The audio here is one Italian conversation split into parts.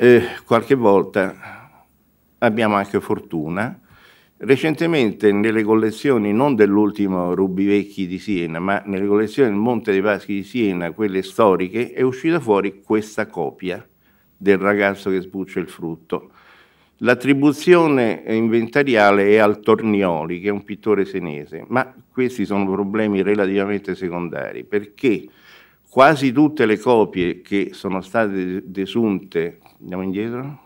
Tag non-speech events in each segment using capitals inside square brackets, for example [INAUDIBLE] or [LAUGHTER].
Eh, qualche volta abbiamo anche fortuna. Recentemente nelle collezioni, non dell'ultimo Rubi Vecchi di Siena, ma nelle collezioni del Monte dei Paschi di Siena, quelle storiche, è uscita fuori questa copia del ragazzo che sbuccia il frutto. L'attribuzione inventariale è al Tornioli, che è un pittore senese, ma questi sono problemi relativamente secondari, perché quasi tutte le copie che sono state desunte andiamo indietro,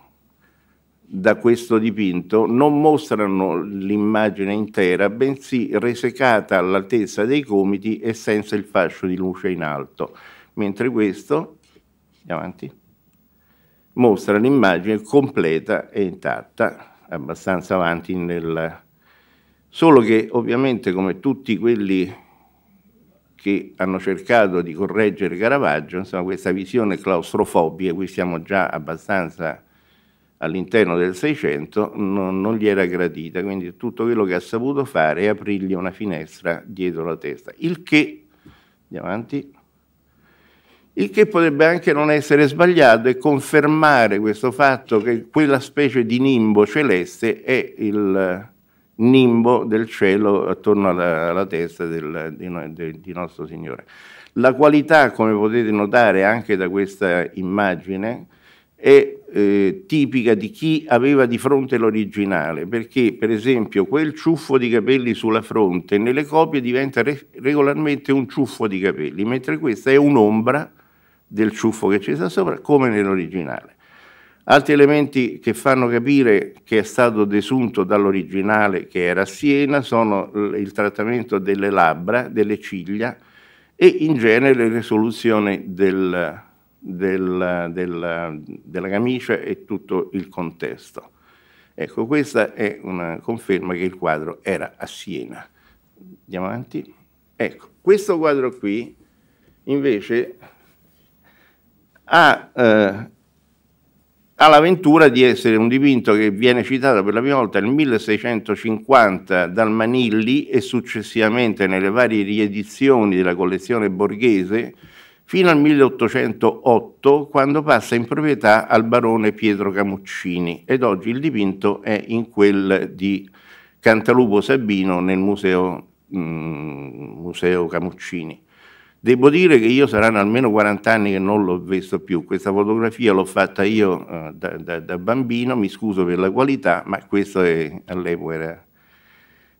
da questo dipinto non mostrano l'immagine intera, bensì resecata all'altezza dei gomiti e senza il fascio di luce in alto, mentre questo, avanti, mostra l'immagine completa e intatta, abbastanza avanti nel... Solo che ovviamente come tutti quelli che hanno cercato di correggere Caravaggio, insomma questa visione claustrofobica, qui siamo già abbastanza all'interno del Seicento, non, non, gli era gradita, quindi tutto quello che ha saputo fare è aprirgli una finestra dietro la testa, il che, andiamo avanti, il che potrebbe anche non essere sbagliato e confermare questo fatto che quella specie di nimbo celeste è il, nimbo del cielo attorno alla, alla testa del, di, di, di nostro Signore. La qualità, come potete notare anche da questa immagine, è eh, tipica di chi aveva di fronte l'originale, perché per esempio quel ciuffo di capelli sulla fronte nelle copie diventa re regolarmente un ciuffo di capelli, mentre questa è un'ombra del ciuffo che ci sta sopra, come nell'originale. Altri elementi che fanno capire che è stato desunto dall'originale che era a Siena sono il trattamento delle labbra, delle ciglia e in genere le soluzioni del, del, del, della camicia e tutto il contesto. Ecco, questa è una conferma che il quadro era a Siena. Andiamo avanti. Ecco, questo quadro qui invece ha... Eh, ha l'avventura di essere un dipinto che viene citato per la prima volta nel 1650 dal Manilli e successivamente nelle varie riedizioni della collezione borghese fino al 1808 quando passa in proprietà al barone Pietro Camuccini ed oggi il dipinto è in quel di Cantalupo Sabino nel museo, mh, mm, museo Camuccini. Devo dire che io saranno almeno 40 anni che non l'ho visto più, questa fotografia l'ho fatta io eh, da, da, da, bambino, mi scuso per la qualità, ma questo è, all'epoca era,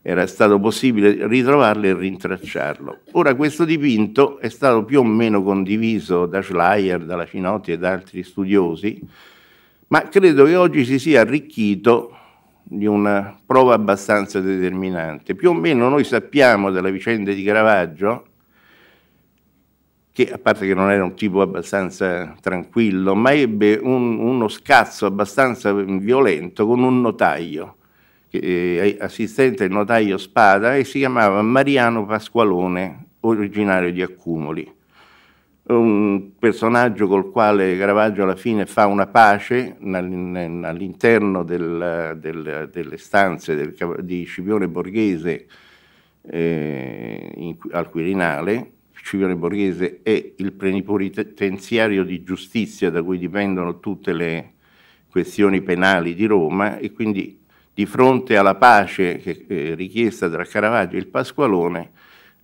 era stato possibile ritrovarlo e rintracciarlo. Ora questo dipinto è stato più o meno condiviso da Schleier, dalla Cinotti e da altri studiosi, ma credo che oggi si sia arricchito di una prova abbastanza determinante. Più o meno noi sappiamo della vicenda di Caravaggio che a parte che non era un tipo abbastanza tranquillo, ma ebbe un, uno scazzo abbastanza violento con un notaio, eh, assistente del notaio Spada, e si chiamava Mariano Pasqualone, originario di Accumoli. Un personaggio col quale Caravaggio alla fine fa una pace all'interno del, del, delle stanze del, di Scipione Borghese eh, in, al Quirinale, civile borghese è il plenipotenziario di giustizia da cui dipendono tutte le questioni penali di Roma e quindi di fronte alla pace che, eh, richiesta tra Caravaggio e il Pasqualone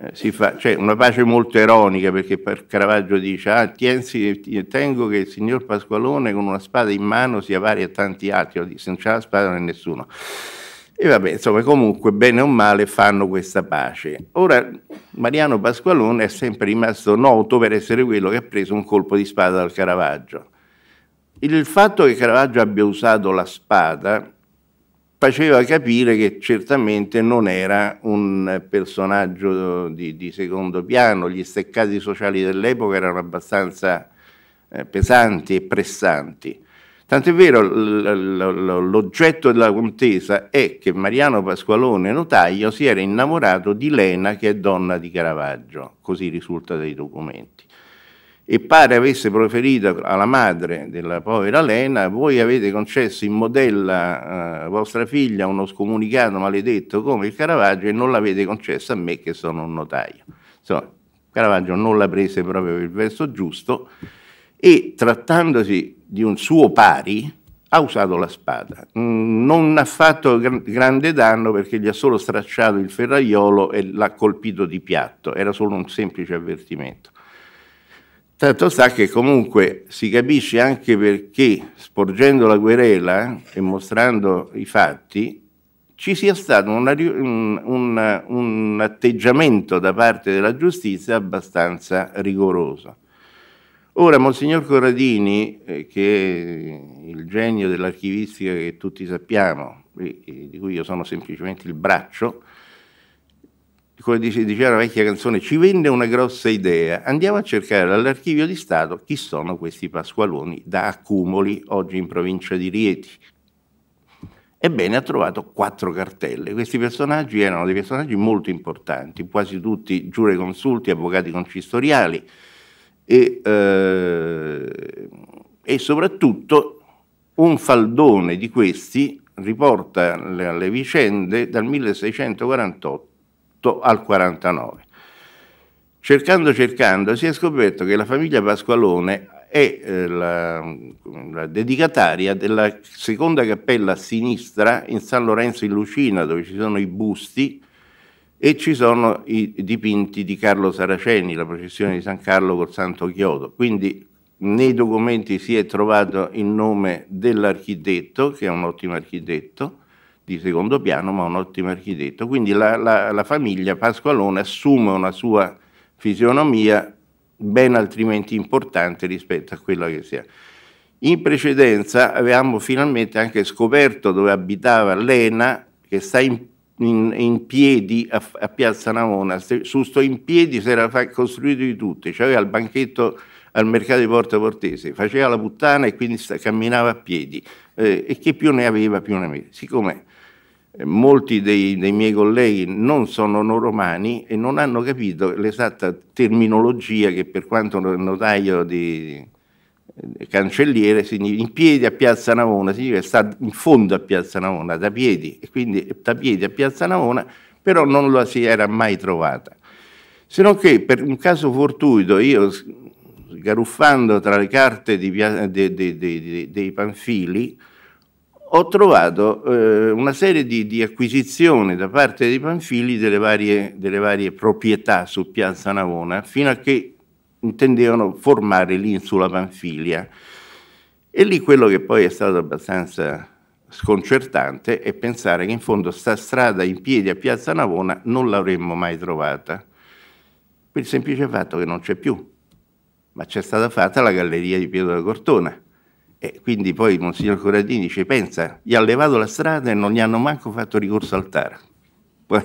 eh, si fa, cioè una pace molto ironica perché Caravaggio dice ah, tiensi, eh, tengo che il signor Pasqualone con una spada in mano sia pari a tanti altri, se non c'è la spada non è nessuno. E vabbè, insomma, comunque bene o male fanno questa pace. Ora, Mariano Pasqualone è sempre rimasto noto per essere quello che ha preso un colpo di spada dal Caravaggio. Il fatto che Caravaggio abbia usato la spada faceva capire che certamente non era un personaggio di, di secondo piano, gli steccati sociali dell'epoca erano abbastanza eh, pesanti e pressanti. Tant'è vero, l'oggetto della contesa è che Mariano Pasqualone Notaio si era innamorato di Lena, che è donna di Caravaggio, così risulta dai documenti. E pare avesse proferito alla madre della povera Lena, voi avete concesso in modella eh, vostra figlia uno scomunicato maledetto come il Caravaggio e non l'avete concesso a me che sono un notaio. Insomma, Caravaggio non la prese proprio per il verso giusto e trattandosi di un suo pari, ha usato la spada. Mm, non ha fatto grande danno perché gli ha solo stracciato il ferraiolo e l'ha colpito di piatto, era solo un semplice avvertimento. Tanto sta che comunque si capisce anche perché, sporgendo la querela e mostrando i fatti, ci sia stato una, un, un atteggiamento da parte della giustizia abbastanza rigoroso. Ora, Monsignor Corradini, eh, che è il genio dell'archivistica che tutti sappiamo, di cui io sono semplicemente il braccio, come dice, diceva la vecchia canzone, ci venne una grossa idea. Andiamo a cercare all'archivio di Stato chi sono questi pasqualoni da accumuli oggi in provincia di Rieti. Ebbene, ha trovato quattro cartelle. Questi personaggi erano dei personaggi molto importanti, quasi tutti giureconsulti, avvocati concistoriali, e, eh, e soprattutto un faldone di questi riporta le, le vicende dal 1648 al 49. Cercando cercando si è scoperto che la famiglia Pasqualone è eh, la, la, dedicataria della seconda cappella a sinistra in San Lorenzo in Lucina, dove ci sono i busti e ci sono i dipinti di Carlo Saraceni, la processione di San Carlo col Santo Chiodo. Quindi nei documenti si è trovato il nome dell'architetto, che è un ottimo architetto, di secondo piano, ma un ottimo architetto. Quindi la, la, la famiglia Pasqualone assume una sua fisionomia ben altrimenti importante rispetto a quella che si ha. In precedenza avevamo finalmente anche scoperto dove abitava Lena, che sta in in, in piedi a, a, Piazza Navona, su sto in piedi si era costruito di tutto, c'aveva cioè il banchetto al mercato di Porta Portese, faceva la puttana e quindi sta, camminava a piedi eh, e chi più ne aveva più ne aveva. Siccome eh, molti dei, dei, miei colleghi non sono romani e non hanno capito l'esatta terminologia che per quanto notaio di, eh, cancelliere in piedi a Piazza Navona, significa sta in fondo a Piazza Navona, da piedi, e quindi da piedi a Piazza Navona, però non la si era mai trovata. Se non che per un caso fortuito io, sgaruffando tra le carte di, de, de, de, dei panfili, ho trovato eh, una serie di, di, acquisizioni da parte dei panfili delle varie, delle varie proprietà su Piazza Navona, fino a che intendevano formare l'insula Panfilia. E lì quello che poi è stato abbastanza sconcertante è pensare che in fondo sta strada in piedi a Piazza Navona non l'avremmo mai trovata. Per il semplice fatto che non c'è più, ma c'è stata fatta la galleria di Pietro da Cortona. E quindi poi il Monsignor Corradini dice, pensa, gli ha levato la strada e non gli hanno manco fatto ricorso al TAR. [LAUGHS]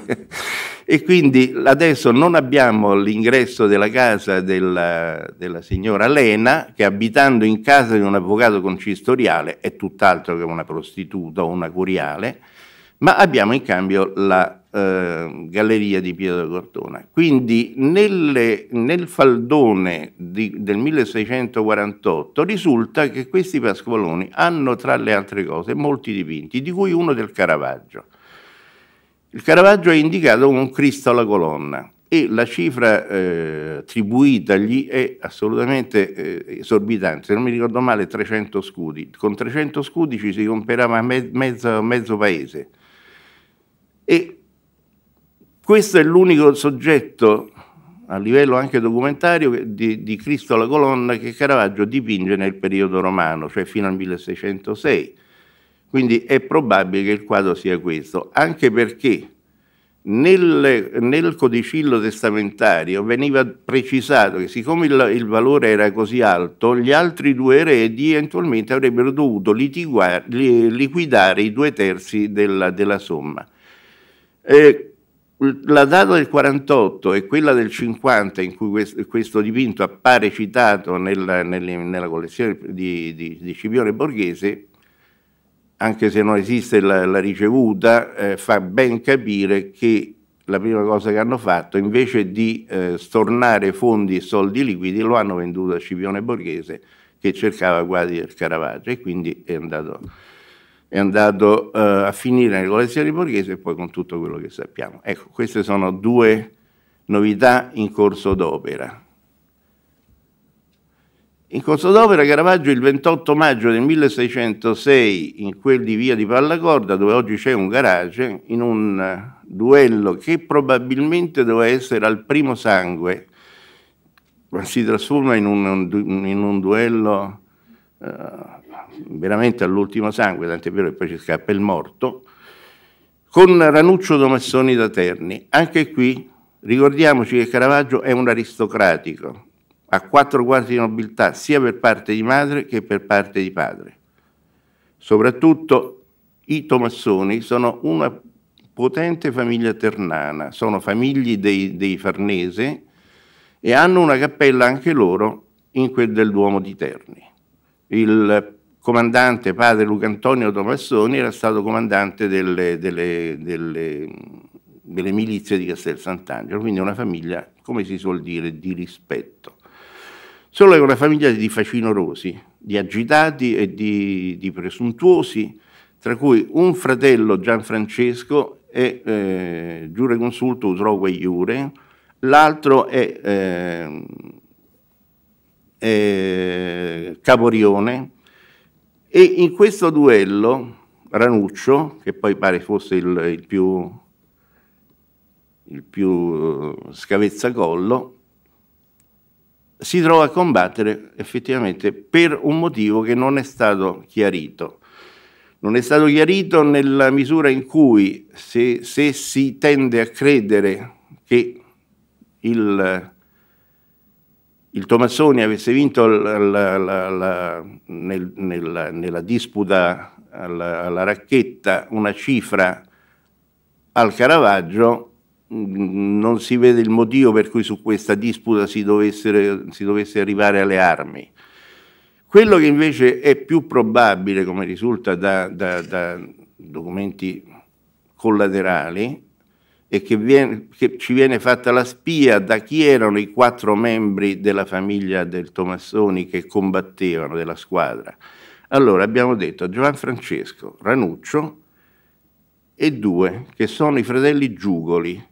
e quindi adesso non abbiamo l'ingresso della casa della, della, signora Lena che abitando in casa di un avvocato concistoriale è tutt'altro che una prostituta o una curiale, ma abbiamo in cambio la eh, galleria di Pietro Cortona. Quindi nelle, nel faldone di, del 1648 risulta che questi Pasqualoni hanno tra le altre cose molti dipinti, di cui uno del Caravaggio il Caravaggio è indicato come un Cristo alla colonna e la cifra eh, attribuitagli è assolutamente eh, esorbitante, se non mi ricordo male 300 scudi. Con 300 scudi ci si comperava me mezzo, mezzo paese. E questo è l'unico soggetto a livello anche documentario di, di, Cristo alla colonna che Caravaggio dipinge nel periodo romano, cioè fino al 1606. Quindi è probabile che il quadro sia questo, anche perché nel, nel codicillo testamentario veniva precisato che siccome il, il, valore era così alto, gli altri due eredi eventualmente avrebbero dovuto litigare, liquidare i due terzi della, della somma. Eh, la data del 48 e quella del 50 in cui questo, dipinto appare citato nella, nella collezione di, di, di Scipione Borghese anche se non esiste la, la ricevuta, eh, fa ben capire che la prima cosa che hanno fatto, invece di eh, stornare fondi e soldi liquidi, lo hanno venduto a Scipione Borghese che cercava quasi il Caravaggio e quindi è andato, è andato eh, a finire nelle collezioni borghese e poi con tutto quello che sappiamo. Ecco, queste sono due novità in corso d'opera. In d'opera Caravaggio il 28 maggio del 1606, in quel di via di Pallacorda, dove oggi c'è un garage, in un eh, duello che probabilmente doveva essere al primo sangue, ma si trasforma in un, in un duello uh, veramente all'ultimo sangue, tant'è vero che poi ci scappa il morto, con Ranuccio Domassoni da Terni. Anche qui ricordiamoci che Caravaggio è un aristocratico, a quattro quarti di nobiltà sia per parte di madre che per parte di padre. Soprattutto i Tomassoni sono una potente famiglia ternana, sono famigli dei, dei Farnese e hanno una cappella anche loro in quel del Duomo di Terni. Il comandante, padre Luca Antonio Tomassoni, era stato comandante delle, delle, delle, delle milizie di Castel Sant'Angelo, quindi una famiglia, come si suol dire, di rispetto. Solo è una famiglia di facinorosi, di agitati e di, di presuntuosi, tra cui un fratello Gianfrancesco è eh, giure consulto Iure, l'altro è, eh, è Caporione e in questo duello Ranuccio, che poi pare fosse il, il più, il più eh, scavezzacollo, si trova a combattere effettivamente per un motivo che non è stato chiarito. Non è stato chiarito nella misura in cui se, se si tende a credere che il, il Tomassoni avesse vinto la, la, la, nel, nella, nella, disputa alla, alla racchetta una cifra al Caravaggio, Mm, non si vede il motivo per cui su questa disputa si dovesse, si dovesse arrivare alle armi. Quello che invece è più probabile, come risulta da, da, da documenti collaterali, è che, viene, che, ci viene fatta la spia da chi erano i quattro membri della famiglia del Tomassoni che combattevano della squadra. Allora abbiamo detto a Giovan Francesco, Ranuccio e due, che sono i fratelli Giugoli,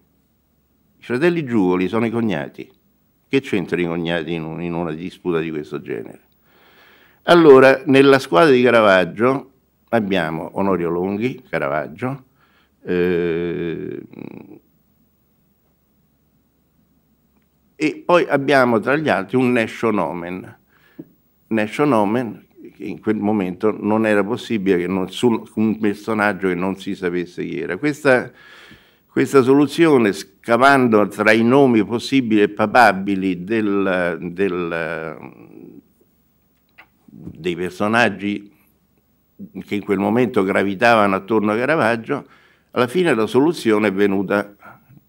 i fratelli Giugoli sono i cognati. Che c'entrano i cognati in, un, in una disputa di questo genere? Allora, nella squadra di Caravaggio abbiamo Onorio Longhi, Caravaggio, eh, e poi abbiamo tra gli altri un Nescio Nomen. che in quel momento non era possibile che non, un personaggio che non si sapesse chi era. Questa questa soluzione, scavando tra i nomi possibili e papabili del, del, dei personaggi che in quel momento gravitavano attorno a Caravaggio, alla fine la soluzione è venuta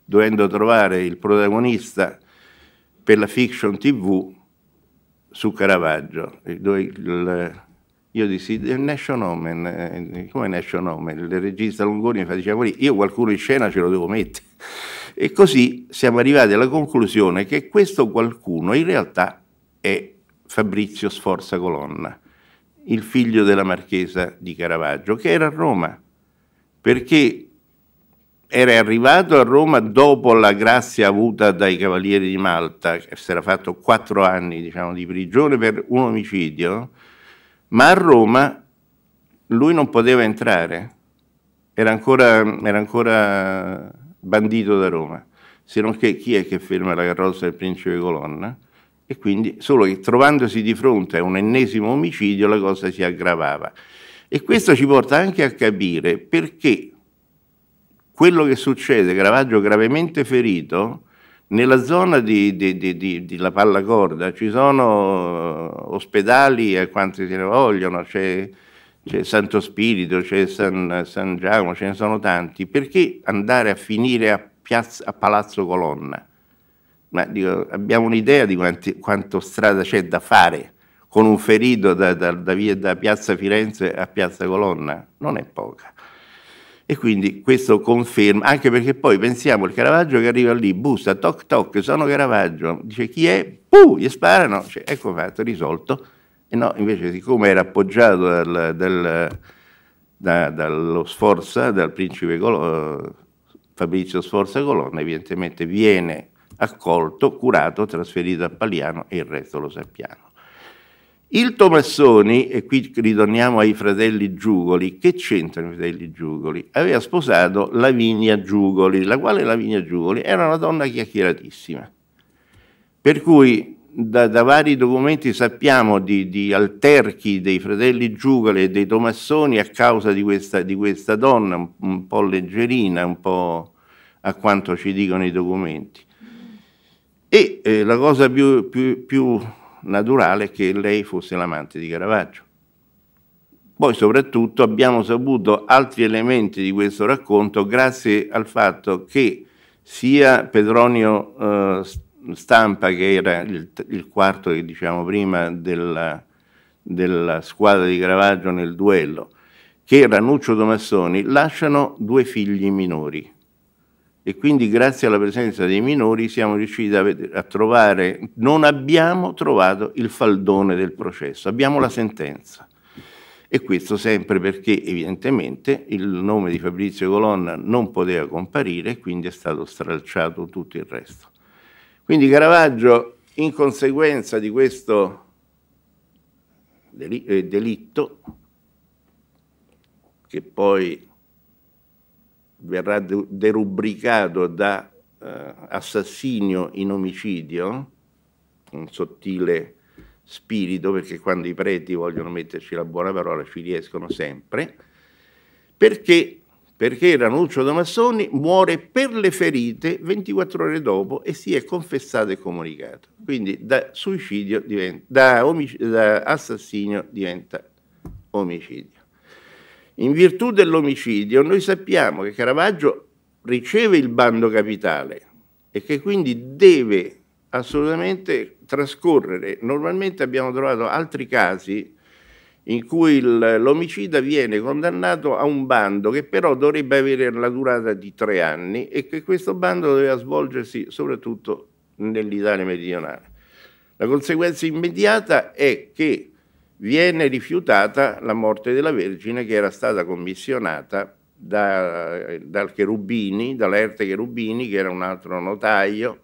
dovendo trovare il protagonista per la fiction tv su Caravaggio, dove il io dissi, eh, Nation Omen, eh, come Nation Omen? Il regista Longoni mi fa, diceva, io qualcuno in scena ce lo devo mettere. E così siamo arrivati alla conclusione che questo qualcuno in realtà è Fabrizio Sforza Colonna, il figlio della marchesa di Caravaggio, che era a Roma, perché era arrivato a Roma dopo la grazia avuta dai Cavalieri di Malta, che si era fatto quattro anni diciamo, di prigione per un omicidio, ma a Roma lui non poteva entrare, era ancora, era ancora bandito da Roma, se non che chi è che ferma la carrozza del principe Colonna? E quindi solo che trovandosi di fronte a un ennesimo omicidio la cosa si aggravava. E questo ci porta anche a capire perché quello che succede, Caravaggio gravemente ferito, nella zona di, di, di, di, di La Pallacorda ci sono eh, ospedali a quanti se ne vogliono, c'è, c'è Santo Spirito, c'è San, San, Giacomo, ce ne sono tanti. Perché andare a finire a, piazza, a Palazzo Colonna? Ma dico, abbiamo un'idea di quanti, quanto strada c'è da fare con un ferito da, da, da, via, da Piazza Firenze a Piazza Colonna? Non è poca. E quindi questo conferma, anche perché poi pensiamo il Caravaggio che arriva lì, busta, toc toc, sono Caravaggio, dice chi è? Puh, gli sparano, cioè, ecco fatto, risolto. E no, invece siccome era appoggiato dal, dal, da, dallo Sforza, dal principe Colo, eh, Fabrizio Sforza Colonna, evidentemente viene accolto, curato, trasferito a Paliano e il resto lo sappiamo. Il Tomassoni, e qui ritorniamo ai fratelli Giugoli, che c'entrano i fratelli Giugoli? Aveva sposato Lavinia Giugoli, la quale Lavinia Giugoli era una donna chiacchieratissima. Per cui da, da vari documenti sappiamo di, di, alterchi dei fratelli Giugoli e dei Tomassoni a causa di questa, di questa donna un, un po' leggerina, un po' a quanto ci dicono i documenti. E eh, la cosa più, più, più naturale che lei fosse l'amante di Caravaggio. Poi soprattutto abbiamo saputo altri elementi di questo racconto grazie al fatto che sia Petronio eh, Stampa, che era il, il quarto che diciamo prima della, della squadra di Caravaggio nel duello, che era Nuccio Tomassoni, lasciano due figli minori, e quindi grazie alla presenza dei minori siamo riusciti a, vedere, a trovare, non abbiamo trovato il faldone del processo, abbiamo la sentenza. E questo sempre perché evidentemente il nome di Fabrizio Colonna non poteva comparire e quindi è stato stralciato tutto il resto. Quindi Caravaggio, in conseguenza di questo eh, delitto, che poi verrà de- derubricato da eh, assassinio in omicidio, un sottile spirito, perché quando i preti vogliono metterci la buona parola ci riescono sempre, perché, perché Ranuccio Damassoni muore per le ferite 24 ore dopo e si è confessato e comunicato. Quindi da, diventa, da, omic- da assassinio diventa omicidio. In virtù dell'omicidio noi sappiamo che Caravaggio riceve il bando capitale e che quindi deve assolutamente trascorrere. Normalmente abbiamo trovato altri casi in cui l'omicida viene condannato a un bando che però dovrebbe avere la durata di tre anni e che questo bando doveva svolgersi soprattutto nell'Italia meridionale. La conseguenza immediata è che viene rifiutata la morte della Vergine che era stata commissionata da, dal Cherubini, dall'Erte Cherubini, che era un altro notaio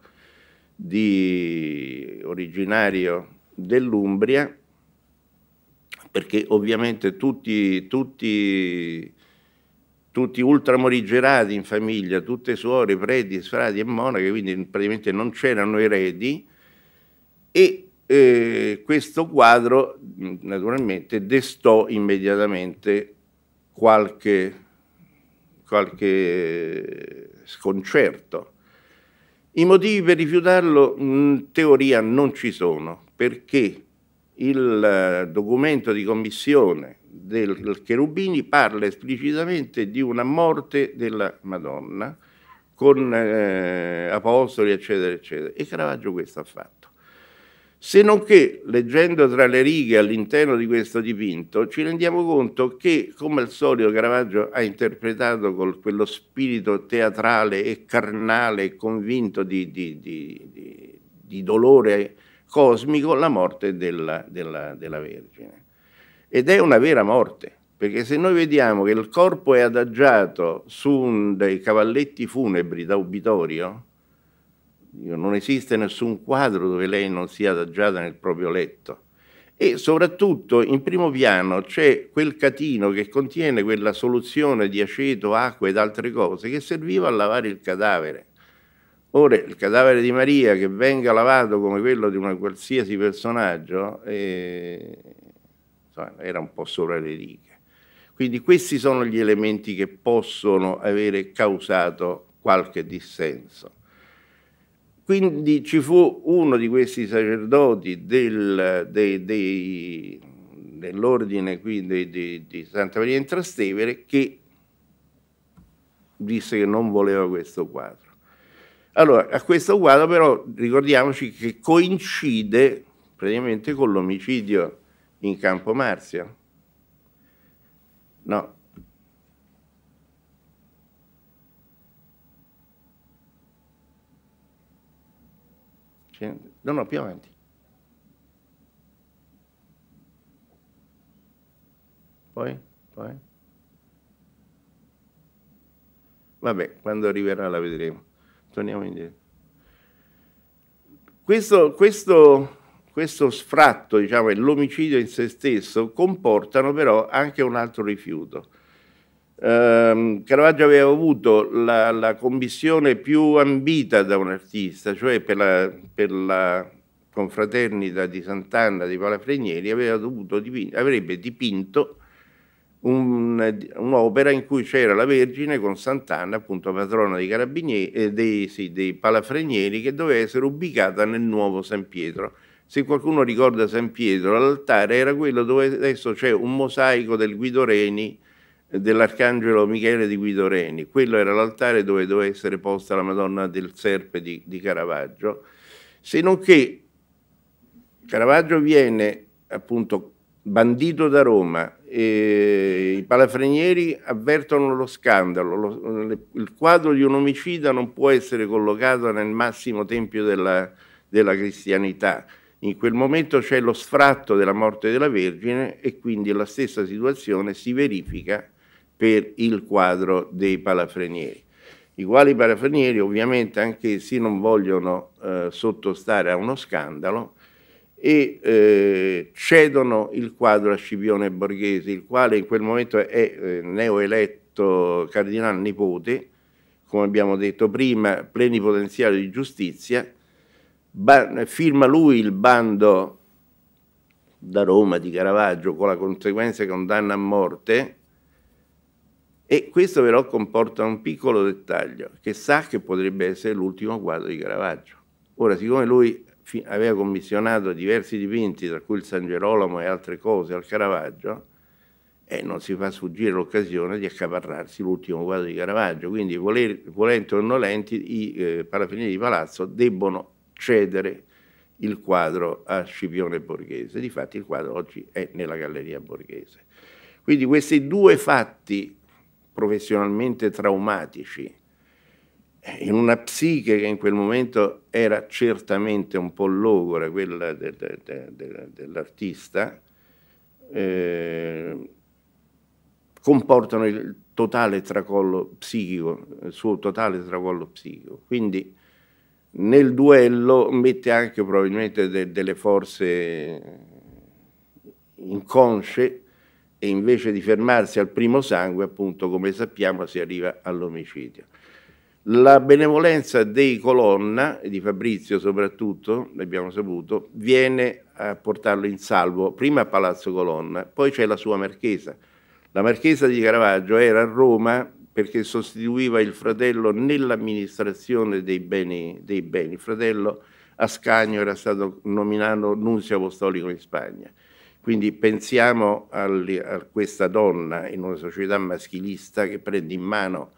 di, originario dell'Umbria, perché ovviamente tutti, tutti, tutti ultramorigerati in famiglia, tutte suore, preti, sfrati e monache, quindi praticamente non c'erano eredi, e e questo quadro mm, naturalmente destò immediatamente qualche, qualche sconcerto. I motivi per rifiutarlo in teoria non ci sono, perché il eh, documento di commissione del Cherubini parla esplicitamente di una morte della Madonna con eh, apostoli, eccetera, eccetera. E Caravaggio questo ha fatto. Se non che, leggendo tra le righe all'interno di questo dipinto, ci rendiamo conto che, come al solito, Caravaggio ha interpretato con quello spirito teatrale e carnale e convinto di, di, di, di, dolore cosmico la morte della, della, della Vergine. Ed è una vera morte, perché se noi vediamo che il corpo è adagiato su un dei cavalletti funebri da ubitorio, non esiste nessun quadro dove lei non sia adagiata nel proprio letto. E soprattutto in primo piano c'è quel catino che contiene quella soluzione di aceto, acqua ed altre cose che serviva a lavare il cadavere. Ora, il cadavere di Maria che venga lavato come quello di un qualsiasi personaggio eh, insomma, era un po' sopra le righe. Quindi questi sono gli elementi che possono avere causato qualche dissenso. Quindi ci fu uno di questi sacerdoti del, de, de, dell'ordine qui di, di Santa Maria in Trastevere che disse che non voleva questo quadro. Allora, a questo quadro però ricordiamoci che coincide praticamente con l'omicidio in Campo Marzia. No, No, no, più avanti. Poi, poi. Vabbè, quando arriverà la vedremo. Torniamo indietro. Questo, questo, questo sfratto, diciamo, e l'omicidio in se stesso comportano però anche un altro rifiuto ehm, Caravaggio aveva avuto la, la, commissione più ambita da un artista, cioè per la, per la confraternita di Sant'Anna di Palafrenieri dipinto, avrebbe dipinto un, un'opera in cui c'era la Vergine con Sant'Anna, appunto patrona dei, eh, dei, sì, dei, palafrenieri, che doveva essere ubicata nel nuovo San Pietro. Se qualcuno ricorda San Pietro, l'altare era quello dove adesso c'è un mosaico del Guido Reni dell'Arcangelo Michele di Guido Reni. Quello era l'altare dove doveva essere posta la Madonna del Serpe di, di Caravaggio, se non che Caravaggio viene appunto bandito da Roma e i palafrenieri avvertono lo scandalo, lo, le, il quadro di un omicida non può essere collocato nel massimo tempio della, della cristianità. In quel momento c'è lo sfratto della morte della Vergine e quindi la stessa situazione si verifica per il quadro dei palafrenieri, i quali palafrenieri ovviamente anch'essi non vogliono eh, sottostare a uno scandalo e eh, cedono il quadro a Scipione Borghese, il quale in quel momento è eh, neoeletto cardinal nipote, come abbiamo detto prima, plenipotenziario di giustizia, firma lui il bando da Roma di Caravaggio con la conseguenza condanna a morte e questo però comporta un piccolo dettaglio, che sa che potrebbe essere l'ultimo quadro di Caravaggio. Ora, siccome lui aveva commissionato diversi dipinti, tra cui il San Gerolamo e altre cose, al Caravaggio, eh, non si fa sfuggire l'occasione di accaparrarsi l'ultimo quadro di Caravaggio. Quindi, voler, volenti o nolenti, i eh, paraffinini di Palazzo debbono cedere il quadro a Scipione Borghese. Difatti il quadro oggi è nella Galleria Borghese. Quindi questi due fatti professionalmente traumatici, in una psiche che in quel momento era certamente un po' logora, quella de, de, de, dell'artista, eh, comportano il totale tracollo psichico, il suo totale tracollo psichico. Quindi nel duello mette anche probabilmente delle forze inconsce e invece di fermarsi al primo sangue, appunto, come sappiamo, si arriva all'omicidio. La benevolenza dei Colonna, e di Fabrizio soprattutto, l'abbiamo saputo, viene a portarlo in salvo prima a Palazzo Colonna, poi c'è la sua marchesa. La marchesa di Caravaggio era a Roma perché sostituiva il fratello nell'amministrazione dei beni, dei beni. Il fratello Ascanio era stato nominato nunzio apostolico in Spagna. Quindi pensiamo al, a questa donna in una società maschilista che prende in mano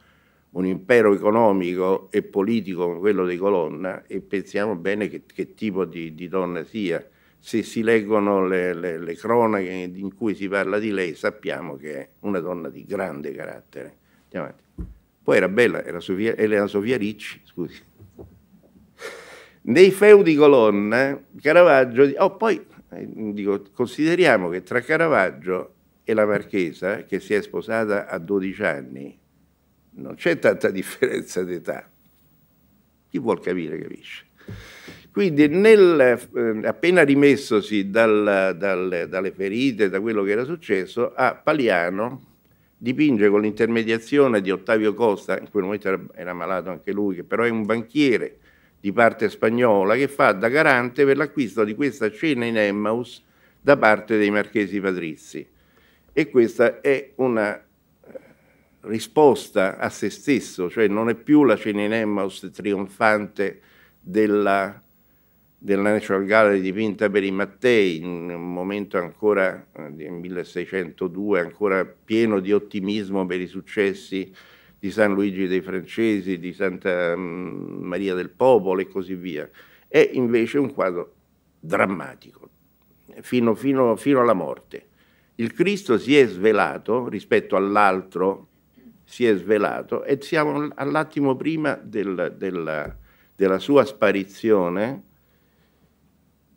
un impero economico e politico come quello dei Colonna e pensiamo bene che, che tipo di, di, donna sia. Se si leggono le, le, le, cronache in cui si parla di lei sappiamo che è una donna di grande carattere. Andiamo avanti. Poi era bella, era Sofia, Elena Sofia Ricci, scusi. Nei feudi Colonna, Caravaggio... Oh, poi eh, dico, consideriamo che tra Caravaggio e la Marchesa, che si è sposata a 12 anni, non c'è tanta [LAUGHS] differenza d'età. Chi vuol capire, capisce. Quindi nel, eh, appena rimessosi dal, dal, dalle ferite, da quello che era successo, a Paliano dipinge con l'intermediazione di Ottavio Costa, in quel momento era, era malato anche lui, che però è un banchiere, di parte spagnola che fa da garante per l'acquisto di questa cena in Emmaus da parte dei marchesi patrizi. E questa è una eh, risposta a se stesso, cioè non è più la cena in Emmaus trionfante della, della National Gallery dipinta per i Mattei, in un momento ancora, eh, nel 1602, ancora pieno di ottimismo per i successi di San Luigi dei Francesi, di Santa mm, Maria del Popolo e così via. È invece un quadro drammatico, fino, fino, fino alla morte. Il Cristo si è svelato rispetto all'altro, si è svelato e siamo all'attimo prima del, della, della sua sparizione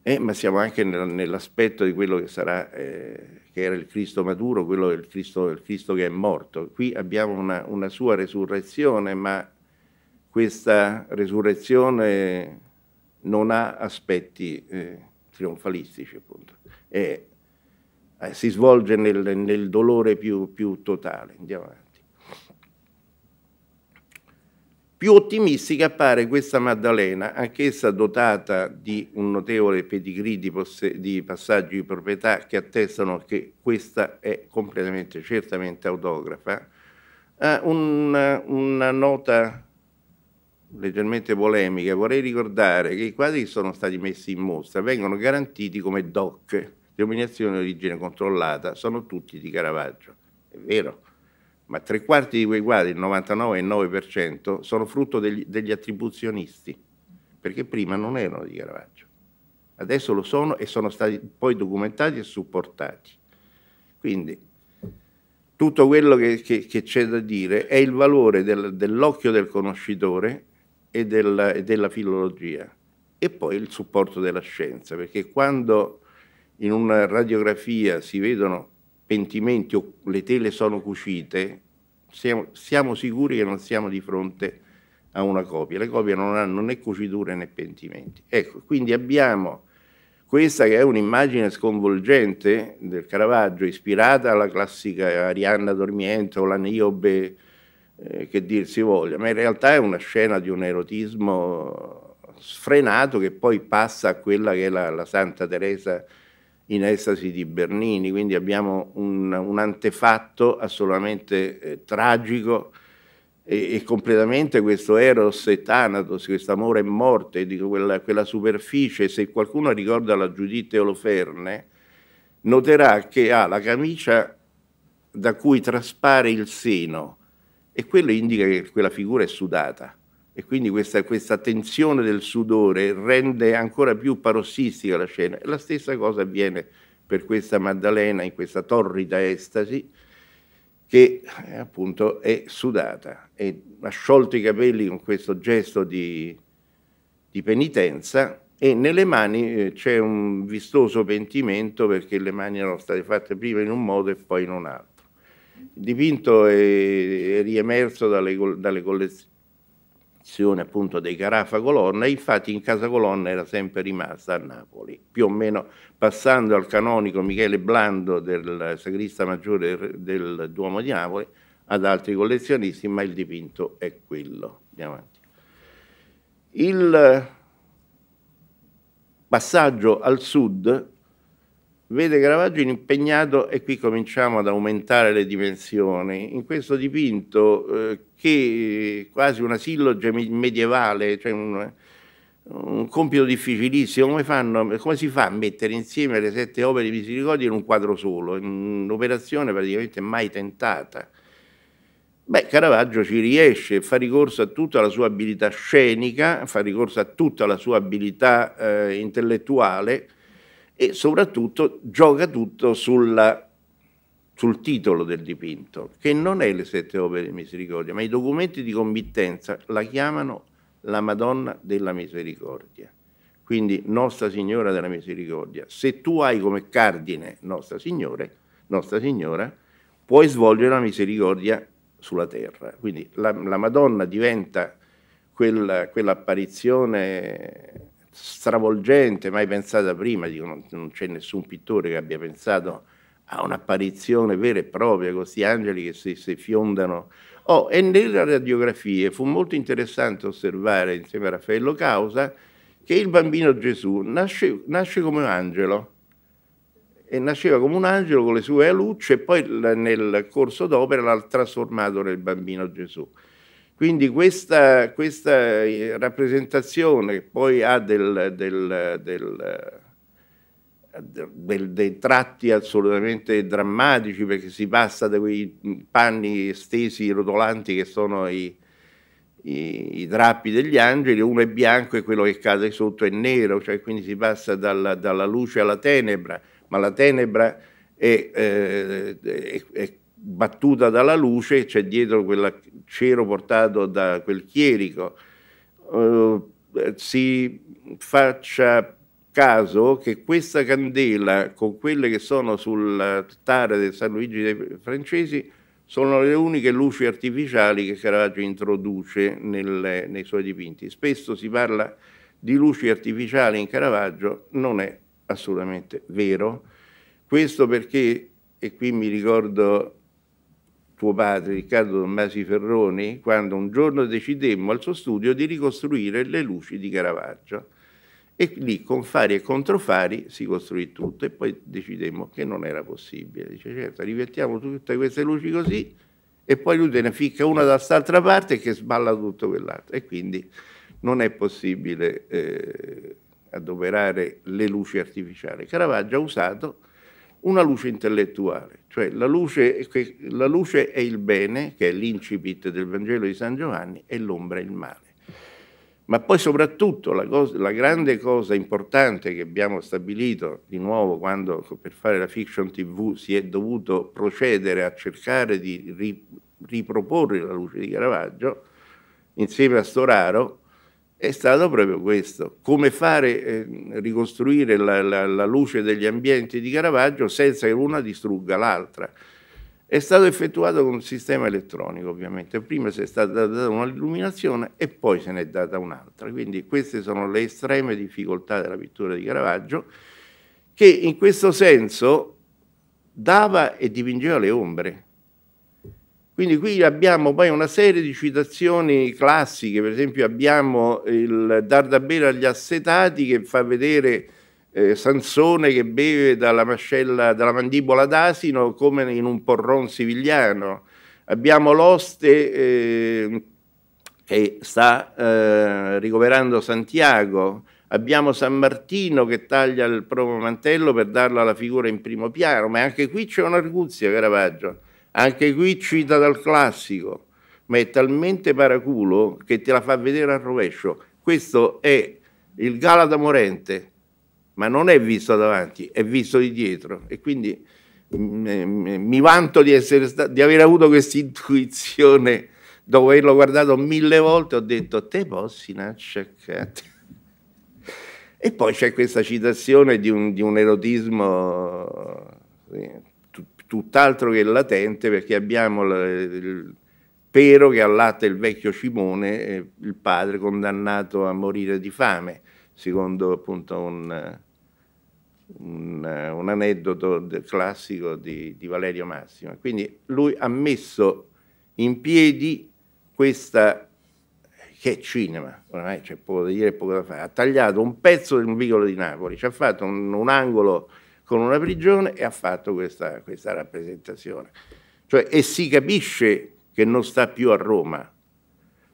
eh, ma siamo anche nell'aspetto di quello che sarà, eh, che era il Cristo maturo, quello del Cristo, il Cristo che è morto. Qui abbiamo una, una sua resurrezione, ma questa resurrezione non ha aspetti eh, trionfalistici, appunto. E, eh, si svolge nel, nel dolore più, più totale. Andiamo avanti. Più ottimistica appare questa Maddalena, anch'essa dotata di un notevole pedigree di, di passaggi di proprietà che attestano che questa è completamente, certamente autografa, ha eh, una, una nota leggermente polemica, vorrei ricordare che i quadri che sono stati messi in mostra vengono garantiti come DOC, denominazione di origine controllata, sono tutti di Caravaggio, è vero, ma tre quarti di quei quadri, il 99,9%, sono frutto degli, degli, attribuzionisti, perché prima non erano di Caravaggio. Adesso lo sono e sono stati poi documentati e supportati. Quindi tutto quello che, che, che c'è da dire è il valore del, dell'occhio del conoscitore e, del, e della filologia e poi il supporto della scienza, perché quando in una radiografia si vedono pentimenti o le tele sono cucite, siamo, siamo sicuri che non siamo di fronte a una copia. Le copie non hanno né cuciture né pentimenti. Ecco, quindi abbiamo questa che è un'immagine sconvolgente del Caravaggio, ispirata alla classica Arianna dormiente o la Niobe, eh, che dir si voglia, ma in realtà è una scena di un erotismo sfrenato che poi passa a quella che è la, la Santa Teresa in estasi di Bernini, quindi abbiamo un, un antefatto assolutamente eh, tragico e, e, completamente questo Eros e Thanatos, questo amore e morte, dico, quella, quella, superficie, se qualcuno ricorda la Giuditta Oloferne, noterà che ha la camicia da cui traspare il seno e quello indica che quella figura è sudata e quindi questa, questa, tensione del sudore rende ancora più parossistica la scena. La stessa cosa avviene per questa Maddalena in questa torrida estasi che eh, appunto è sudata e ha sciolto i capelli con questo gesto di, di penitenza e nelle mani eh, c'è un vistoso pentimento perché le mani erano state fatte prima in un modo e poi in un altro. Il dipinto è, è riemerso dalle, dalle collezioni azione appunto dei Carafa Colonna, infatti in Casa Colonna era sempre rimasta a Napoli, più o meno passando al canonico Michele Blando del sagrista maggiore del Duomo di Napoli ad altri collezionisti, ma il dipinto è quello. Andiamo avanti. Il passaggio al sud vede Caravaggio impegnato, e qui cominciamo ad aumentare le dimensioni, in questo dipinto eh, che è eh, quasi una silloge medievale, cioè un, un compito difficilissimo, come, fanno, come, si fa a mettere insieme le sette opere di Misericordia in un quadro solo, un'operazione praticamente mai tentata. Beh, Caravaggio ci riesce, fa ricorso a tutta la sua abilità scenica, fa ricorso a tutta la sua abilità eh, intellettuale, e soprattutto gioca tutto sulla, sul titolo del dipinto, che non è le sette opere di misericordia, ma i documenti di committenza la chiamano la Madonna della Misericordia, quindi Nostra Signora della Misericordia. Se tu hai come cardine Nostra, Signore, Nostra Signora, puoi svolgere la misericordia sulla terra. Quindi la, la Madonna diventa quell'apparizione stravolgente, mai pensata prima, dico, non, non c'è nessun pittore che abbia pensato a un'apparizione vera e propria, questi angeli che si, si fiondano. Oh, e nelle radiografie fu molto interessante osservare insieme a Raffaello Causa che il bambino Gesù nasce, nasce come un angelo e nasceva come un angelo con le sue alucce e poi nel corso d'opera l'ha trasformato nel bambino Gesù. Quindi questa, questa eh, rappresentazione poi ha del, del, eh, del dei tratti assolutamente drammatici perché si passa da quei panni stesi rotolanti che sono i, i, i drappi degli angeli, uno è bianco e quello che cade sotto è nero, cioè quindi si passa dalla, dalla luce alla tenebra, ma la tenebra è, eh, è, è battuta dalla luce e c'è dietro quella cero portato da quel chierico, eh, si faccia caso che questa candela con quelle che sono sul sull'altare del San Luigi dei Francesi sono le uniche luci artificiali che Caravaggio introduce nel, nei suoi dipinti. Spesso si parla di luci artificiali in Caravaggio, non è assolutamente vero. Questo perché, e qui mi ricordo tuo padre Riccardo Tommasi Ferroni, quando un giorno decidemmo al suo studio di ricostruire le luci di Caravaggio. E lì con fari e controfari si costruì tutto e poi decidemmo che non era possibile. Dice, certo, rivettiamo tutte queste luci così e poi lui te ne ficca una da quest'altra parte che sballa tutto quell'altro. E quindi non è possibile eh, adoperare le luci artificiali. Caravaggio ha usato una luce intellettuale, cioè la luce, la luce è il bene, che è l'incipit del Vangelo di San Giovanni, e l'ombra è il male. Ma poi soprattutto la, cosa, la, grande cosa importante che abbiamo stabilito di nuovo quando per fare la fiction tv si è dovuto procedere a cercare di riproporre la luce di Caravaggio insieme a Storaro è stato proprio questo, come fare eh, ricostruire la, la, la, luce degli ambienti di Caravaggio senza che una distrugga l'altra. È stato effettuato con un sistema elettronico ovviamente, prima si è stata data un'illuminazione e poi se n'è data un'altra, quindi queste sono le estreme difficoltà della pittura di Caravaggio che in questo senso dava e dipingeva le ombre, quindi qui abbiamo poi una serie di citazioni classiche, per esempio abbiamo il Dardabella agli assetati che fa vedere eh, Sansone che beve dalla, mascella, dalla mandibola d'asino come in un porron sivigliano. Abbiamo l'oste eh, che sta eh, ricoverando Santiago, abbiamo San Martino che taglia il proprio mantello per darlo alla figura in primo piano, ma anche qui c'è un'arguzia, Caravaggio anche qui cita dal classico, ma è talmente paraculo che te la fa vedere al rovescio. Questo è il Galata morente, ma non è visto davanti, è visto di dietro. E quindi mm, mm, mi vanto di, di aver avuto questa intuizione dopo averlo guardato mille volte, ho detto te possi nasciacate. E poi c'è questa citazione di un, di un erotismo tutt'altro che latente perché abbiamo il pero che allatta il vecchio Simone, eh, il padre condannato a morire di fame, secondo appunto un, un, un aneddoto classico di, di Valerio Massimo. Quindi lui ha messo in piedi questa che è cinema, ormai c'è poco da dire, poco da fare, ha tagliato un pezzo del vicolo di Napoli, ci ha fatto un, un angolo con una prigione e ha fatto questa, questa rappresentazione. Cioè, e si capisce che non sta più a Roma.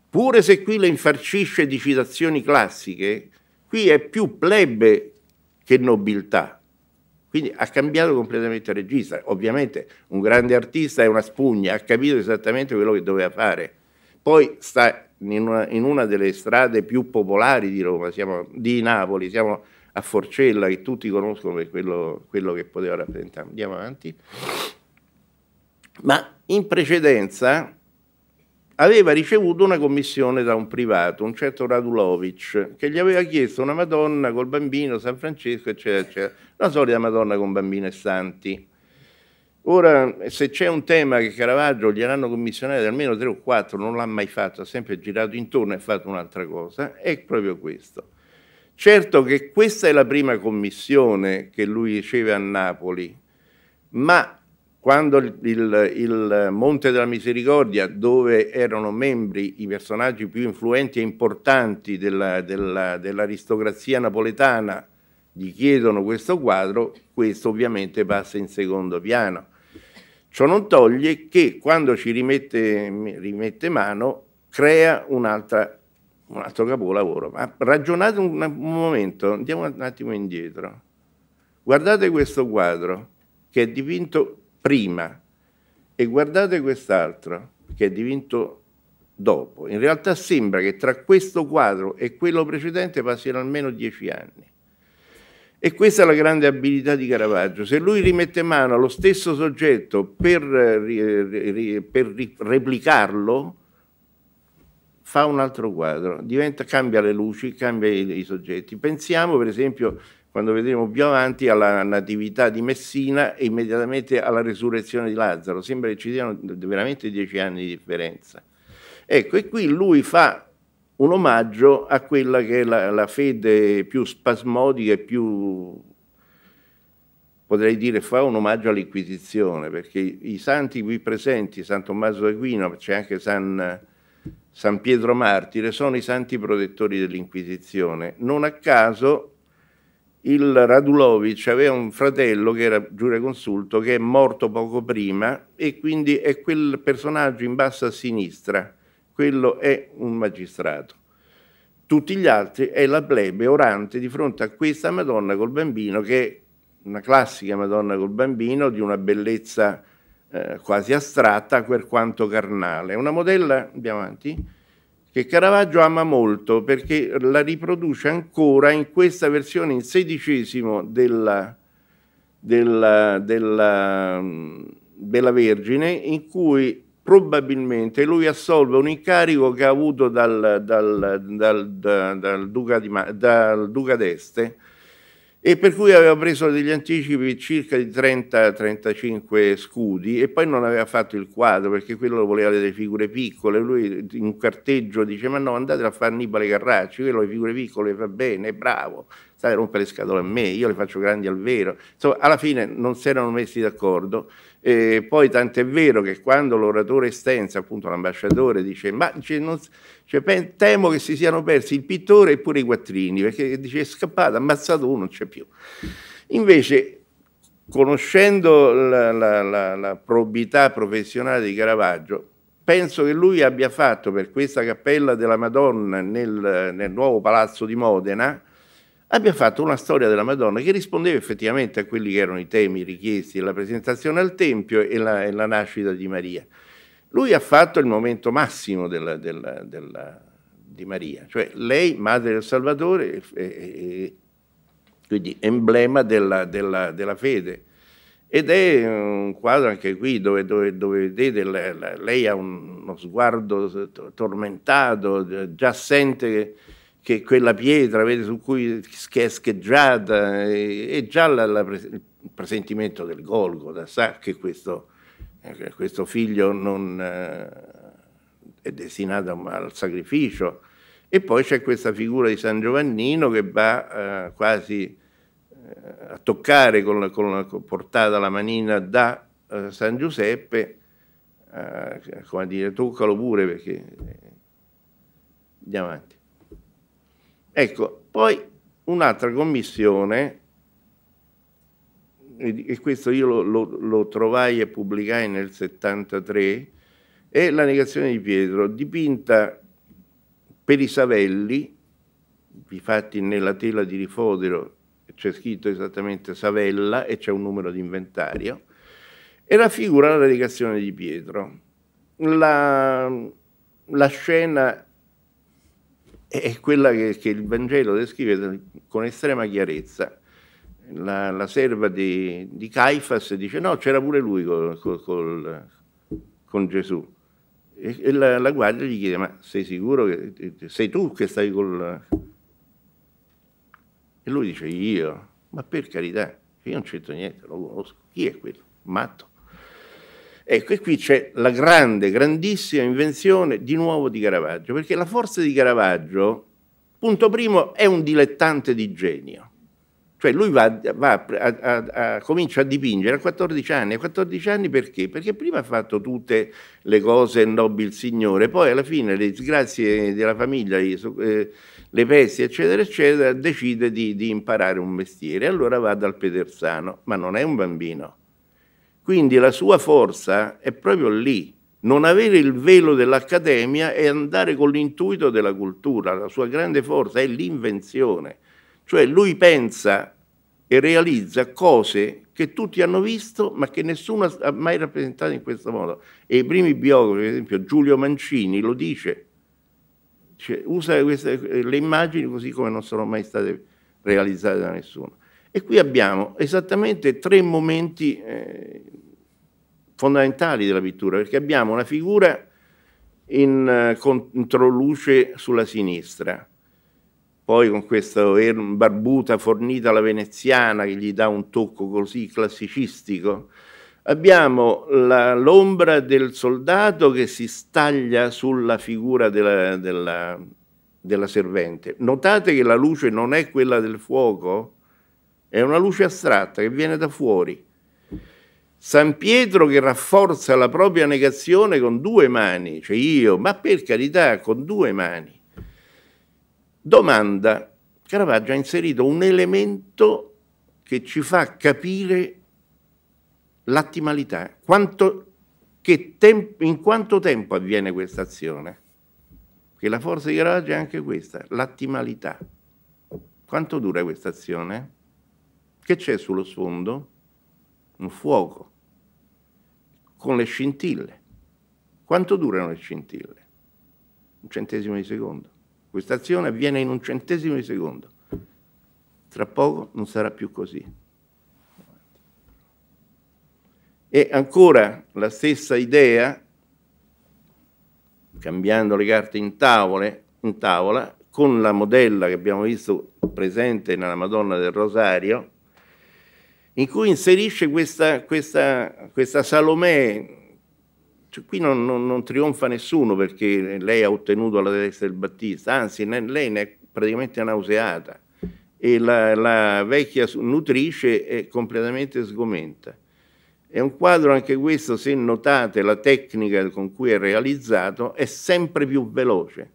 Pure se qui le infarcisce di citazioni classiche, qui è più plebe che nobiltà. Quindi ha cambiato completamente il regista. Ovviamente un grande artista è una spugna, ha capito esattamente quello che doveva fare. Poi sta in una, in una delle strade più popolari di Roma, siamo, di Napoli, siamo a Forcella che tutti conoscono per quello, quello che poteva rappresentare. Andiamo avanti. Ma in precedenza aveva ricevuto una commissione da un privato, un certo Radulovic, che gli aveva chiesto una Madonna col bambino, San Francesco, eccetera, eccetera. La solita Madonna con bambino e santi. Ora, se c'è un tema che Caravaggio gliel'hanno commissionato almeno tre o quattro, non l'ha mai fatto, ha sempre girato intorno e ha fatto un'altra cosa, è proprio questo. Certo che questa è la prima commissione che lui riceve a Napoli, ma quando il, il, il, Monte della Misericordia, dove erano membri i personaggi più influenti e importanti dell'aristocrazia napoletana, gli chiedono questo quadro, questo ovviamente passa in secondo piano. Ciò non toglie che quando ci rimette, rimette mano crea un'altra un altro capolavoro. Ma ragionate un, un momento, andiamo un attimo indietro. Guardate questo quadro che è dipinto prima e guardate quest'altro che è dipinto dopo. In realtà sembra che tra questo quadro e quello precedente passino almeno dieci anni. E questa è la grande abilità di Caravaggio. Se lui rimette mano allo stesso soggetto per, eh, per replicarlo, fa un altro quadro, diventa, cambia le luci, cambia i, i soggetti. Pensiamo per esempio, quando vedremo più avanti, alla natività di Messina e immediatamente alla resurrezione di Lazzaro, sembra che ci siano veramente dieci anni di differenza. Ecco, e qui lui fa un omaggio a quella che è la, la fede più spasmodica e più potrei dire fa un omaggio all'Inquisizione, perché i santi qui presenti, San Tommaso d'Aquino, c'è anche San San Pietro Martire sono i santi protettori dell'Inquisizione. Non a caso il Radulovic aveva un fratello che era giureconsulto che è morto poco prima e quindi è quel personaggio in basso a sinistra, quello è un magistrato. Tutti gli altri è la plebe orante di fronte a questa Madonna col bambino che è una classica Madonna col bambino di una bellezza eh, quasi astratta per quanto carnale. È una modella, andiamo avanti, che Caravaggio ama molto perché la riproduce ancora in questa versione in sedicesimo della, della, della, della mm, Vergine in cui probabilmente lui assolve un incarico che ha avuto dal, dal, dal, dal Duca, di, Duca d'Este e per cui aveva preso degli anticipi circa di 30-35 scudi e poi non aveva fatto il quadro perché quello voleva delle figure piccole, lui in carteggio dice ma no andatelo a fare Nibale Carracci, quello le figure piccole fa bene, bravo, state a rompere le scatole a me, io le faccio grandi al vero. Insomma, alla fine non si erano messi d'accordo. E poi tant'è vero che quando l'oratore Stenza, appunto l'ambasciatore, dice ma dice, non, cioè, temo che si siano persi il pittore e pure i quattrini, perché dice è scappato, ammazzato uno, non c'è più. Invece conoscendo la, la, la, la, probità professionale di Caravaggio, penso che lui abbia fatto per questa cappella della Madonna nel, nel nuovo palazzo di Modena abbia fatto una storia della Madonna che rispondeva effettivamente a quelli che erano i temi richiesti, la presentazione al Tempio e la, e la nascita di Maria. Lui ha fatto il momento massimo della, della, della, di Maria, cioè lei, madre del Salvatore, e, e, quindi emblema della, fede. Ed è un quadro anche qui dove, dove, dove vedete, la, la, lei ha un, uno sguardo tormentato, già sente... Che, che quella pietra vede, su cui che è scheggiata, è, già la, la, il presentimento del Golgota, sa che questo, eh, questo figlio non, eh, è destinato al sacrificio. E poi c'è questa figura di San Giovannino che va eh, quasi eh, a toccare con la, con la, portata la manina da eh, San Giuseppe, eh, come a dire toccalo pure perché andiamo avanti. Ecco, poi un'altra commissione, e questo io lo, lo, lo, trovai e pubblicai nel 73, è la negazione di Pietro, dipinta per Isavelli, infatti nella tela di Rifodero c'è scritto esattamente Savella e c'è un numero di inventario, e raffigura la negazione di Pietro. La, la scena è quella che, che, il Vangelo descrive con estrema chiarezza. La, la serva di, di, Caifas dice no, c'era pure lui col, col, col, con Gesù. E, e la, la, guardia gli chiede ma sei sicuro che sei tu che stai con... E lui dice io, ma per carità, io non c'entro niente, lo conosco. Chi è quello? Matto. Ecco, e qui c'è la grande, grandissima invenzione di nuovo di Caravaggio, perché la forza di Caravaggio, punto primo, è un dilettante di genio. Cioè lui va, va a, a, a, comincia a dipingere a 14 anni. A 14 anni perché? Perché prima ha fatto tutte le cose nobile signore, poi alla fine le disgrazie della famiglia, eh, le pesti, eccetera, eccetera, decide di, di imparare un mestiere. Allora va dal Pedersano, ma non è un bambino quindi la sua forza è proprio lì. Non avere il velo dell'accademia e andare con l'intuito della cultura. La sua grande forza è l'invenzione. Cioè lui pensa e realizza cose che tutti hanno visto ma che nessuno ha mai rappresentato in questo modo. E i primi biografi, per esempio Giulio Mancini, lo dice, cioè, usa queste, le immagini così come non sono mai state realizzate da nessuno. E qui abbiamo esattamente tre momenti eh, fondamentali della pittura, perché abbiamo una figura in eh, controluce sulla sinistra, poi con questa barbuta fornita alla veneziana che gli dà un tocco così classicistico, abbiamo l'ombra del soldato che si staglia sulla figura della, della, della servente. Notate che la luce non è quella del fuoco, è una luce astratta che viene da fuori San Pietro che rafforza la propria negazione con due mani, cioè io, ma per carità, con due mani. Domanda, Caravaggio ha inserito un elemento che ci fa capire l'attimalità, in quanto tempo avviene questa azione? Che la forza di Caravaggio è anche questa, l'attimalità. Quanto dura questa azione? Che c'è sullo sfondo? un fuoco, con le scintille. Quanto durano le scintille? Un centesimo di secondo. Questa azione avviene in un centesimo di secondo. Tra poco non sarà più così. E ancora la stessa idea, cambiando le carte in, tavole, in tavola, con la modella che abbiamo visto presente nella Madonna del Rosario, in cui inserisce questa, questa, questa Salomè, cioè, qui non, non, non, trionfa nessuno perché lei ha ottenuto la testa del Battista, anzi ne, lei ne è praticamente nauseata e la, la vecchia nutrice è completamente sgomenta. È un quadro anche questo, se notate la tecnica con cui è realizzato, è sempre più veloce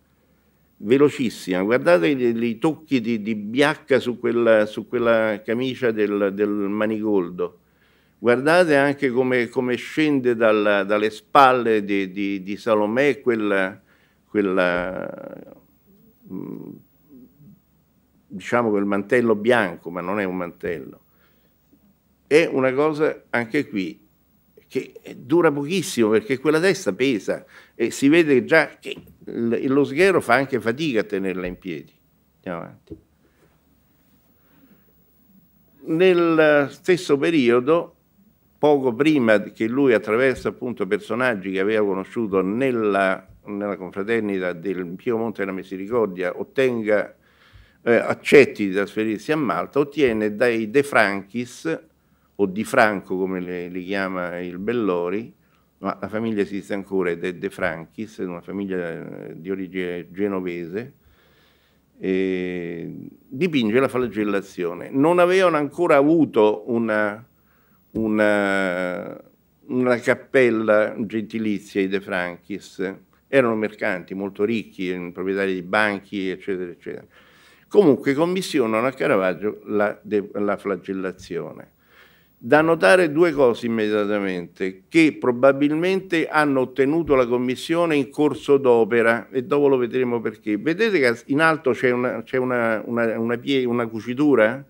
velocissima, guardate i, tocchi di, di biacca su quella, su quella camicia del, del, manigoldo, guardate anche come, come scende dal, dalle spalle di, di, di Salomè quella, quella mm, diciamo quel mantello bianco, ma non è un mantello. È una cosa anche qui che dura pochissimo perché quella testa pesa e si vede già che lo sghero fa anche fatica a tenerla in piedi. Andiamo avanti. Nel stesso periodo, poco prima che lui attraverso appunto personaggi che aveva conosciuto nella, nella confraternita del Piemonte della Misericordia, ottenga, eh, accetti di trasferirsi a Malta, ottiene dai De Franchis, o Di Franco come li chiama il Bellori, ma la famiglia esiste ancora ed è De Franchis, una famiglia eh, di origine genovese, dipinge la flagellazione. Non avevano ancora avuto una, una, una cappella gentilizia i De Franchis, erano mercanti molto ricchi, proprietari di banchi, eccetera, eccetera. Comunque commissionano a Caravaggio la, la flagellazione da notare due cose immediatamente, che probabilmente hanno ottenuto la Commissione in corso d'opera e dopo lo vedremo perché. Vedete che in alto c'è una, una, una, una cucitura?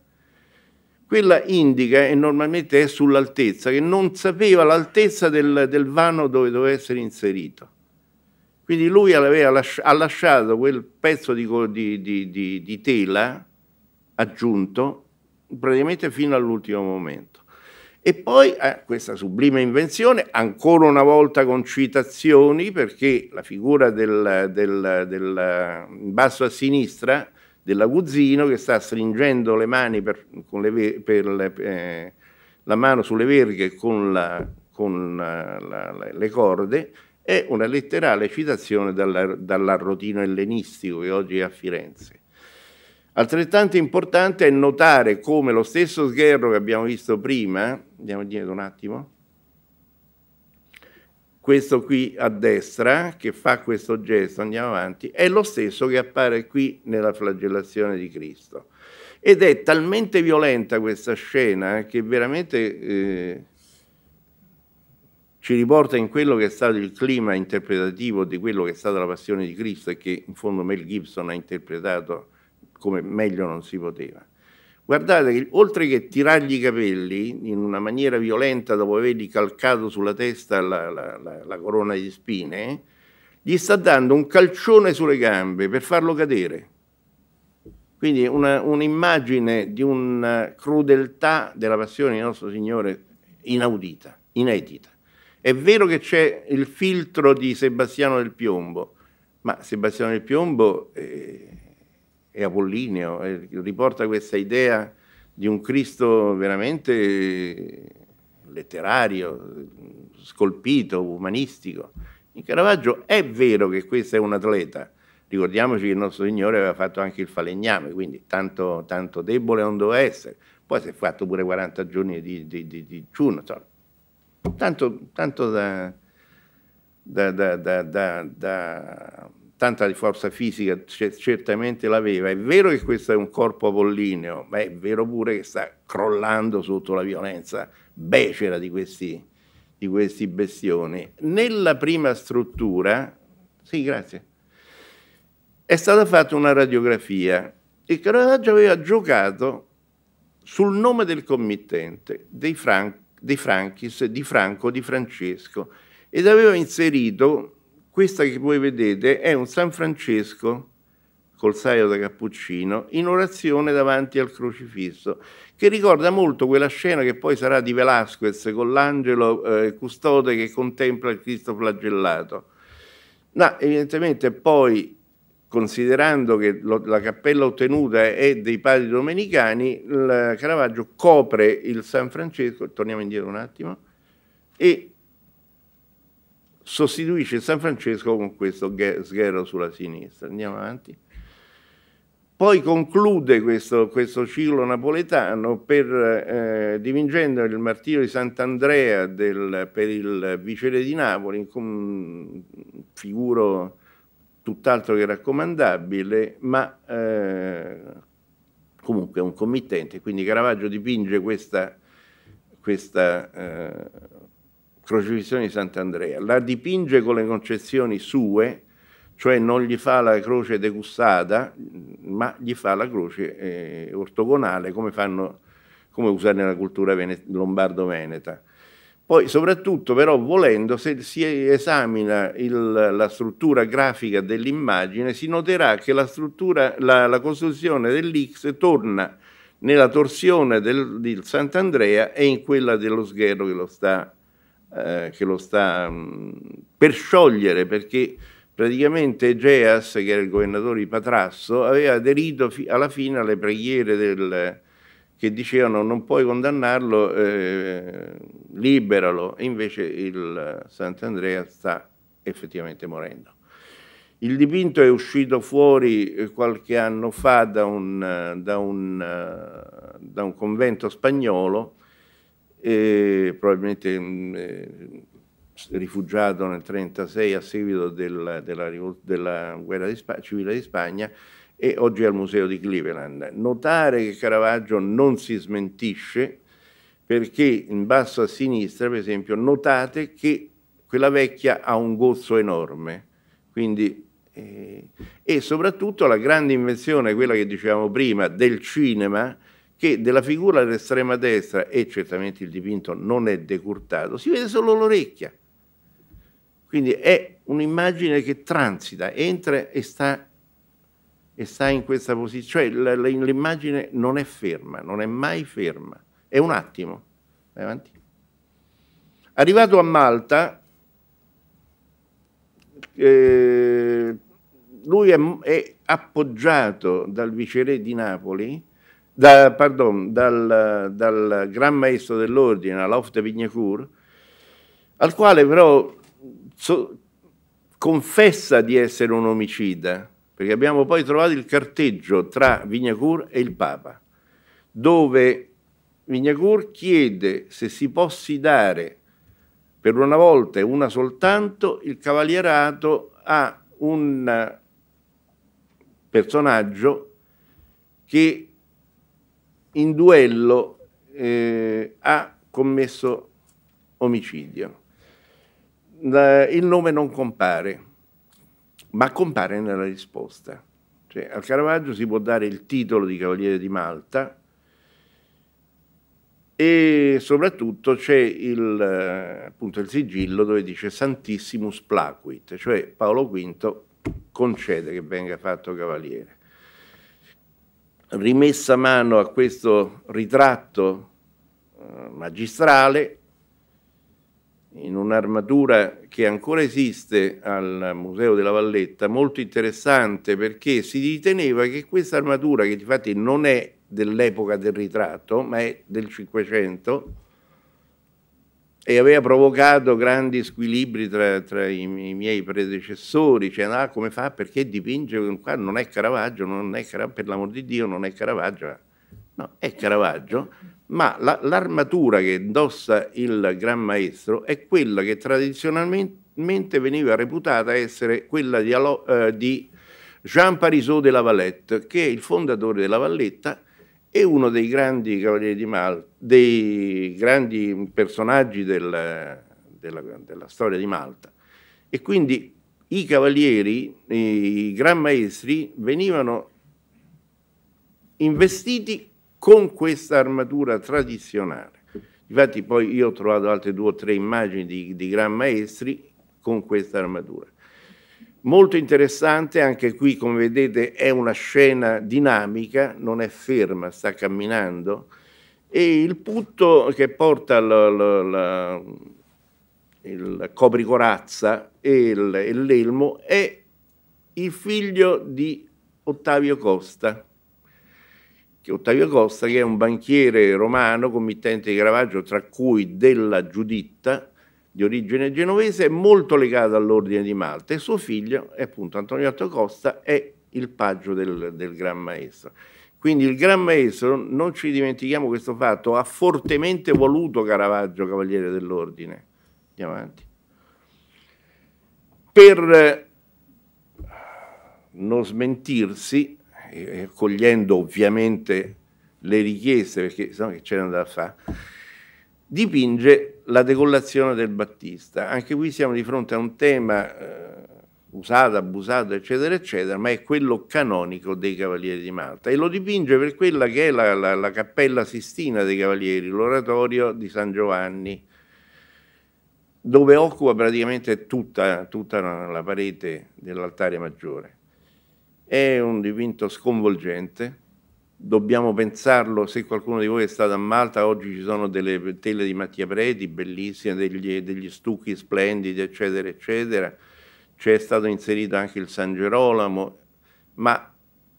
Quella indica, e normalmente è sull'altezza, che non sapeva l'altezza del, del vano dove doveva essere inserito. Quindi lui lasci ha lasciato quel pezzo di, di, di, di tela aggiunto praticamente fino all'ultimo momento. E poi eh, questa sublime invenzione, ancora una volta con citazioni, perché la figura del, del, del in eh, basso a sinistra dell'aguzzino che sta stringendo le mani per, le, per le, eh, la mano sulle verghe con, la, con eh, la, la, le corde, è una letterale citazione dall'arrotino ellenistico che oggi è a Firenze. Altrettanto importante è notare come lo stesso sgherro che abbiamo visto prima, andiamo indietro un attimo, questo qui a destra che fa questo gesto, andiamo avanti, è lo stesso che appare qui nella flagellazione di Cristo. Ed è talmente violenta questa scena che veramente eh, ci riporta in quello che è stato il clima interpretativo di quello che è stata la passione di Cristo e che in fondo Mel Gibson ha interpretato come meglio non si poteva. Guardate che oltre che tirargli i capelli in una maniera violenta dopo avergli calcato sulla testa la, la, la, la corona di spine, gli sta dando un calcione sulle gambe per farlo cadere. Quindi una, un'immagine di una crudeltà della passione di nostro Signore inaudita, inedita. È vero che c'è il filtro di Sebastiano del Piombo, ma Sebastiano del Piombo eh, e Apollineo, e riporta questa idea di un Cristo veramente letterario, scolpito, umanistico. In Caravaggio è vero che questo è un atleta, ricordiamoci che il nostro Signore aveva fatto anche il falegname, quindi tanto, tanto debole non doveva essere, poi si è fatto pure 40 giorni di, di, di, di ciuno, tanto, tanto da, da, da, da tanta forza fisica certamente l'aveva. È vero che questo è un corpo apollineo, ma è vero pure che sta crollando sotto la violenza becera di questi, di questi bestioni. Nella prima struttura, sì, grazie, è stata fatta una radiografia e Caravaggio aveva giocato sul nome del committente, dei, Fran- dei Franchis, di Franco, di Francesco, ed aveva inserito questa che voi vedete è un San Francesco col saio da cappuccino in orazione davanti al crocifisso, che ricorda molto quella scena che poi sarà di Velasquez con l'angelo eh, custode che contempla il Cristo flagellato. Ma evidentemente poi, considerando che lo, la cappella ottenuta è dei padri domenicani, il Caravaggio copre il San Francesco, torniamo indietro un attimo, e sostituisce San Francesco con questo sghero sulla sinistra. Andiamo avanti. Poi conclude questo, questo ciclo napoletano per, eh, dipingendo il martirio di Sant'Andrea del, per il vicere di Napoli, un figuro tutt'altro che raccomandabile, ma eh, comunque un committente. Quindi Caravaggio dipinge questa, questa eh, Crocifissione di Sant'Andrea, la dipinge con le concezioni sue, cioè non gli fa la croce degustata, ma gli fa la croce eh, ortogonale come, fanno, come usano nella cultura lombardo-veneta. Poi soprattutto però volendo, se si esamina il, la struttura grafica dell'immagine, si noterà che la, la, la costruzione dell'X torna nella torsione del, del Sant'Andrea e in quella dello sgherro che lo sta eh, che lo sta mh, mm, per sciogliere perché praticamente Egeas, che era il governatore di Patrasso, aveva aderito fi- alla fine alle preghiere del, che dicevano non puoi condannarlo, eh, liberalo, e invece il Sant'Andrea sta effettivamente morendo. Il dipinto è uscito fuori eh, qualche anno fa da un, eh, da un, da un convento spagnolo Mm, eh, probabilmente mh, rifugiato nel 1936 a seguito della, della, della guerra di civile di Spagna e oggi è al museo di Cleveland. Notare che Caravaggio non si smentisce perché in basso a sinistra, per esempio, notate che quella vecchia ha un gozzo enorme, quindi eh, e soprattutto la grande invenzione, quella che dicevamo prima, del cinema, che della figura dell'estrema destra, e certamente il dipinto non è decurtato, si vede solo l'orecchia. Quindi è un'immagine che transita, entra e sta, e sta in questa posizione, cioè l'immagine non è ferma, non è mai ferma, è un attimo. Vai avanti. Arrivato a Malta, eh, lui è, è appoggiato dal viceré di Napoli, da, pardon, dal, dal, Gran Maestro dell'Ordine all'Ofte Vignacourt, al quale però so, confessa di essere un omicida, perché abbiamo poi trovato il carteggio tra Vignacourt e il Papa, dove Vignacourt chiede se si possa dare per una volta e una soltanto il cavalierato a un personaggio che in duello eh, ha commesso omicidio. Il nome non compare, ma compare nella risposta. Cioè, al Caravaggio si può dare il titolo di Cavaliere di Malta e soprattutto c'è il, appunto, il sigillo dove dice Santissimus Plaquit, cioè Paolo V concede che venga fatto cavaliere rimessa mano a questo ritratto eh, magistrale in un'armatura che ancora esiste al Museo della Valletta, molto interessante perché si riteneva che questa armatura, che di non è dell'epoca del ritratto, ma è del Cinquecento, e aveva provocato grandi squilibri tra, tra i, i, miei predecessori, cioè no, ah, come fa, perché dipinge, qua non è Caravaggio, non è Caravaggio per l'amor di Dio non è Caravaggio, no, è Caravaggio, ma la, l'armatura che indossa il Gran Maestro è quella che tradizionalmente veniva reputata essere quella di, eh, di Jean Parisot de La Valette, che è il fondatore della Valletta e uno dei grandi cavalieri di Malta, dei grandi personaggi del, della, della, storia di Malta. E quindi i cavalieri, i gran maestri, venivano investiti con questa armatura tradizionale. Infatti poi io ho trovato altre due o tre immagini di, di gran maestri con questa armatura. Molto interessante, anche qui come vedete è una scena dinamica, non è ferma, sta camminando e il putto che porta la, la, la, il copricorazza e, il, l'elmo è il figlio di Ottavio Costa. Che Ottavio Costa che è un banchiere romano, committente di gravaggio, tra cui della Giuditta, di origine genovese, è molto legata all'ordine di Malta e suo figlio, appunto Antoniotto Costa, è il paggio del, del Gran Maestro. Quindi il Gran Maestro, non ci dimentichiamo questo fatto, ha fortemente voluto Caravaggio Cavaliere dell'Ordine. Andiamo avanti. Per eh, non smentirsi, accogliendo ovviamente le richieste, perché sennò che c'erano da fare, dipinge la decollazione del Battista. Anche qui siamo di fronte a un tema eh, usato, abusato, eccetera, eccetera, ma è quello canonico dei Cavalieri di Malta e lo dipinge per quella che è la, la, la cappella Sistina dei Cavalieri, l'oratorio di San Giovanni, dove occupa praticamente tutta, tutta la parete dell'altare maggiore. È un dipinto sconvolgente dobbiamo pensarlo, se qualcuno di voi è stato a Malta, oggi ci sono delle tele di Mattia Preti bellissime, degli, degli stucchi splendidi, eccetera, eccetera, c'è stato inserito anche il San Gerolamo, ma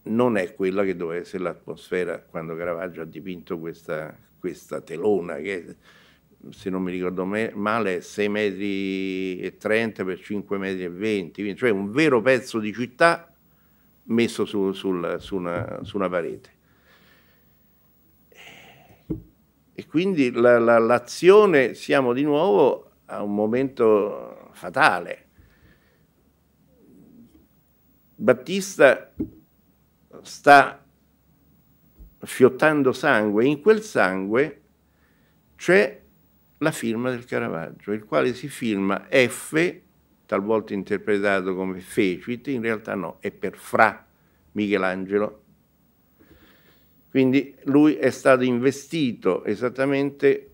non è quella che doveva essere l'atmosfera quando Caravaggio ha dipinto questa, questa telona che se non mi ricordo male è 6 metri e 30 per 5 metri e 20, cioè un vero pezzo di città messo su, sul, su, una, su una parete. E quindi la, la, l'azione, siamo di nuovo a un momento fatale. Battista sta fiottando sangue, in quel sangue c'è la firma del Caravaggio, il quale si firma F, talvolta interpretato come fecit, in realtà no, è per fra Michelangelo quindi lui è stato investito esattamente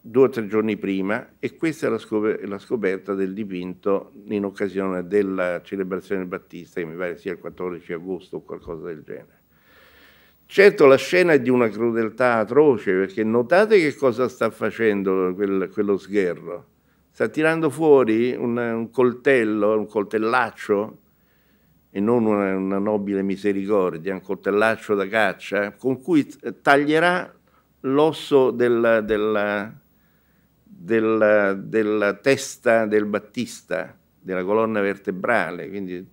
due o tre giorni prima e questa è la, scop la scoperta del dipinto in occasione della celebrazione del Battista, che mi pare sia il 14 agosto o qualcosa del genere. Certo la scena è di una crudeltà atroce, perché notate che cosa sta facendo quel, quello sgherro. Sta tirando fuori un, un coltello, un coltellaccio, e non una, una nobile misericordia, un coltellaccio da caccia, eh, con cui eh, taglierà l'osso della, della, della, della, testa del Battista, della colonna vertebrale, quindi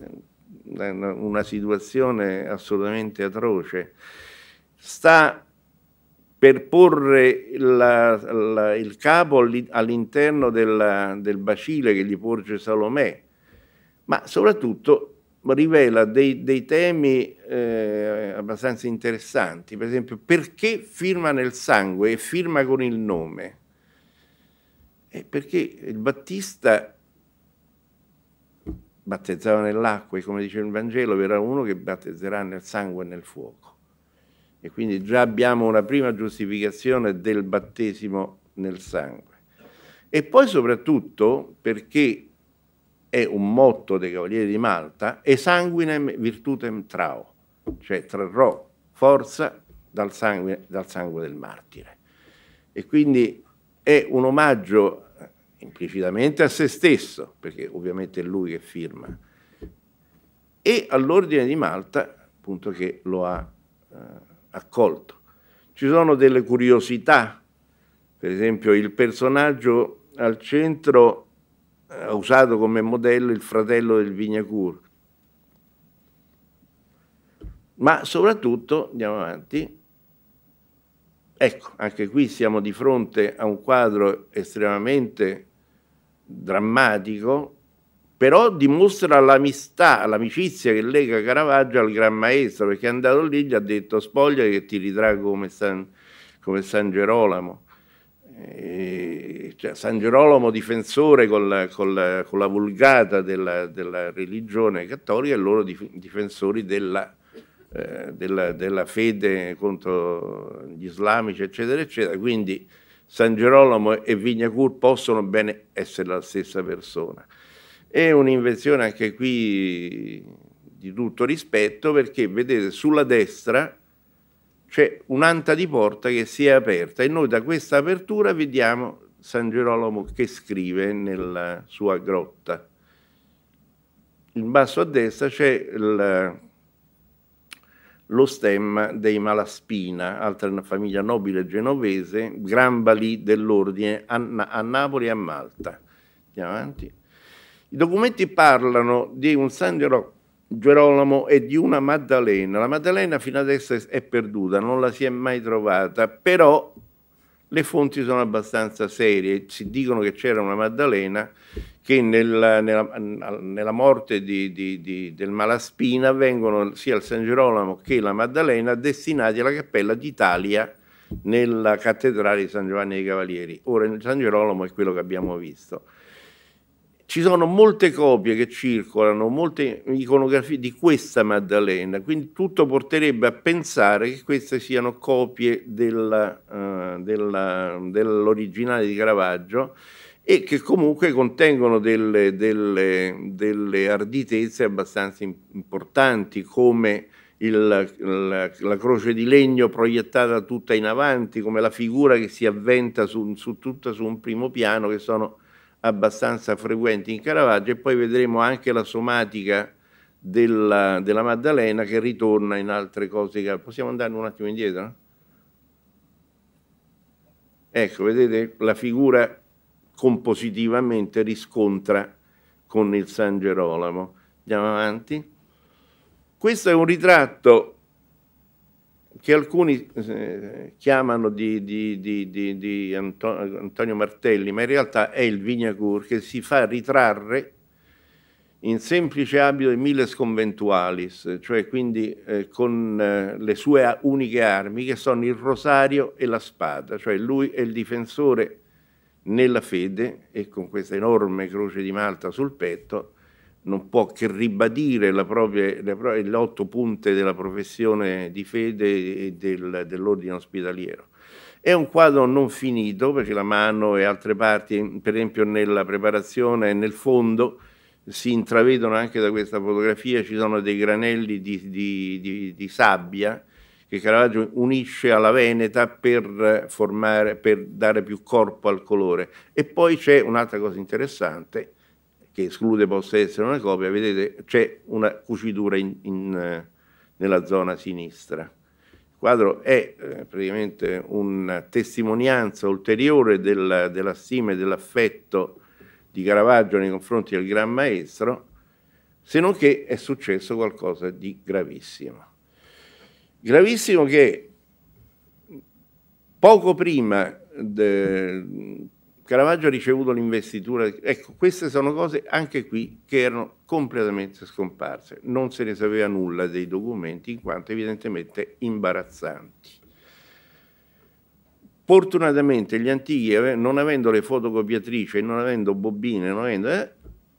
eh, una situazione assolutamente atroce. Sta per porre la, la, il capo all'interno del bacile che gli porge Salomè, ma soprattutto rivela dei, dei temi eh, abbastanza interessanti, per esempio perché firma nel sangue e firma con il nome? Eh, perché il Battista battezzava nell'acqua e come dice il Vangelo verrà uno che battezzerà nel sangue e nel fuoco. E quindi già abbiamo una prima giustificazione del battesimo nel sangue. E poi soprattutto perché è un motto dei Cavalieri di Malta, esanguinem virtutem trao, cioè trarrò forza dal sangue, dal sangue del martire. E quindi è un omaggio eh, implicitamente a se stesso, perché ovviamente è lui che firma, e all'ordine di Malta, appunto, che lo ha eh, accolto. Ci sono delle curiosità, per esempio il personaggio al centro ha eh, usato come modello il fratello del Vignacourt. Ma soprattutto, andiamo avanti, ecco, anche qui siamo di fronte a un quadro estremamente drammatico, però dimostra l'amistà, l'amicizia che lega Caravaggio al Gran Maestro, perché è andato lì e gli ha detto spoglia che ti ritraggo come San, come San Gerolamo cioè San Gerolamo difensore col, col, con la vulgata della, della, religione cattolica e loro difensori della, eh, della, della, fede contro gli islamici, eccetera, eccetera. Quindi San Gerolamo e Vignacur possono bene essere la stessa persona. È un'invenzione anche qui di tutto rispetto perché, vedete, sulla destra c'è cioè, un'anta di porta che si è aperta e noi da questa apertura vediamo San Gerolamo che scrive nella sua grotta. In basso a destra c'è il, lo stemma dei Malaspina, altra famiglia nobile genovese, gran balì dell'ordine a, a, Napoli e a Malta. Andiamo avanti. I documenti parlano di un San Gerolamo Gerolamo e di una Maddalena. La Maddalena fino adesso è perduta, non la si è mai trovata, però le fonti sono abbastanza serie, si dicono che c'era una Maddalena che nella, nella, nella morte di, di, di, del Malaspina vengono sia il San Gerolamo che la Maddalena destinati alla Cappella d'Italia nella cattedrale di San Giovanni dei Cavalieri. Ora il San Gerolamo è quello che abbiamo visto. Ci sono molte copie che circolano, molte iconografie di questa Maddalena, quindi tutto porterebbe a pensare che queste siano copie eh, dell'originale uh, dell di Caravaggio e che comunque contengono delle, delle, delle arditezze abbastanza importanti come il, la, la, croce di legno proiettata tutta in avanti, come la figura che si avventa su, su, tutta su un primo piano, che sono abbastanza frequenti in Caravaggio e poi vedremo anche la somatica della, della Maddalena che ritorna in altre cose. Possiamo andare un attimo indietro? Ecco, vedete, la figura compositivamente riscontra con il San Gerolamo. Andiamo avanti. Questo è un ritratto che alcuni eh, chiamano di, di, di, di, Antonio Martelli, ma in realtà è il Vignacourt che si fa ritrarre in semplice abito di mille sconventualis, cioè quindi eh, con eh, le sue uniche armi che sono il rosario e la spada, cioè lui è il difensore nella fede e con questa enorme croce di Malta sul petto non può che ribadire la propria, la propria, le otto punte della professione di fede e del, dell'ordine ospitaliero. È un quadro non finito perché la mano e altre parti, per esempio nella preparazione e nel fondo, si intravedono anche da questa fotografia, ci sono dei granelli di, di, di, di sabbia che Caravaggio unisce alla Veneta per, formare, per dare più corpo al colore. E poi c'è un'altra cosa interessante, che esclude possa essere una copia, vedete c'è una cucitura in, in, eh, nella zona sinistra. Il quadro è eh, praticamente una testimonianza ulteriore del, della stima e dell'affetto di Caravaggio nei confronti del Gran Maestro, se non che è successo qualcosa di gravissimo. Gravissimo che poco prima de, Caravaggio ha ricevuto l'investitura. Ecco, queste sono cose anche qui che erano completamente scomparse. Non se ne sapeva nulla dei documenti, in quanto evidentemente imbarazzanti. Fortunatamente gli antichi, non avendo le fotocopiatrici, non avendo bobine, non avendo, eh,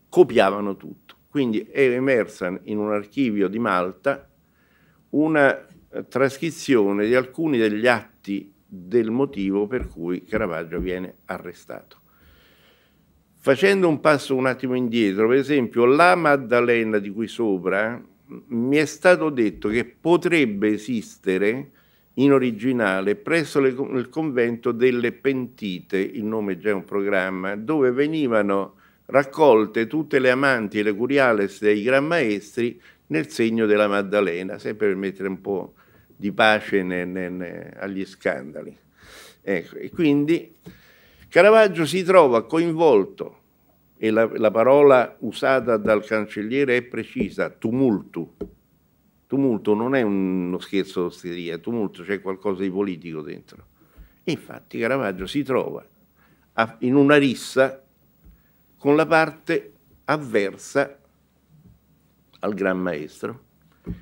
copiavano tutto. Quindi è emersa in un archivio di Malta una eh, trascrizione di alcuni degli atti del motivo per cui Caravaggio viene arrestato. Facendo un passo un attimo indietro, per esempio, la Maddalena di qui sopra mi è stato detto che potrebbe esistere in originale presso le, il convento delle pentite, il nome è già un programma, dove venivano raccolte tutte le amanti e le curiales dei gran maestri nel segno della Maddalena, sempre per mettere un po' di pace ne, ne, ne, agli scandali. Ecco, e quindi Caravaggio si trova coinvolto, e la, la parola usata dal cancelliere è precisa, tumulto. Tumulto non è uno scherzo d'osteria, tumulto c'è qualcosa di politico dentro. E infatti Caravaggio si trova a, in una rissa con la parte avversa al Gran Maestro.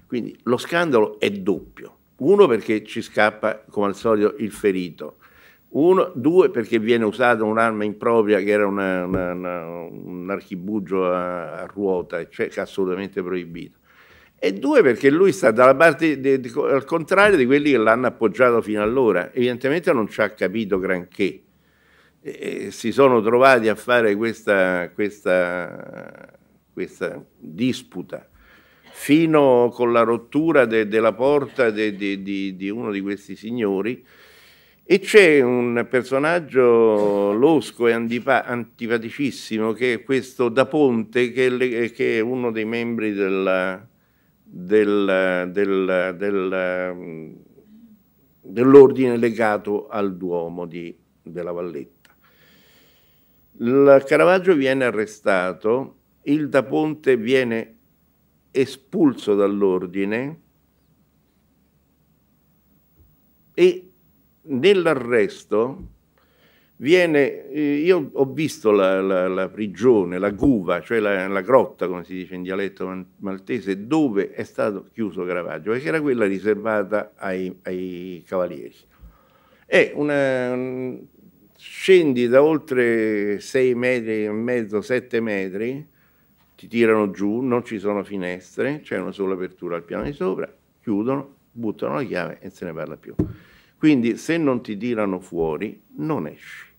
Quindi lo scandalo è doppio. Uno perché ci scappa, come al solito, il ferito. Uno, due perché viene usata un'arma impropria che era una, una, una, un archibugio a, a ruota, cioè assolutamente proibito. E due perché lui sta dalla parte de, de, al contrario di quelli che l'hanno appoggiato fino allora. Evidentemente non ci ha capito granché. e si sono trovati a fare questa, questa, questa disputa fino con la rottura de, della porta de, de, di uno di questi signori. E c'è un personaggio losco e antipa- antipaticissimo che è questo Da Ponte, che è, le, che è uno dei membri della, della, della, dell'ordine legato al Duomo di, della Valletta. Il Caravaggio viene arrestato, il Da Ponte viene espulso dall'ordine e nell'arresto viene, eh, io ho visto la, la, la, prigione, la guva, cioè la, la, grotta, come si dice in dialetto maltese, dove è stato chiuso Caravaggio, perché era quella riservata ai, ai cavalieri. È una, un, scendi da oltre 6 metri e mezzo, 7 metri, ti tirano giù, non ci sono finestre, c'è una sola apertura al piano di sopra, chiudono, buttano la chiave e se ne parla più. Quindi se non ti tirano fuori, non esci.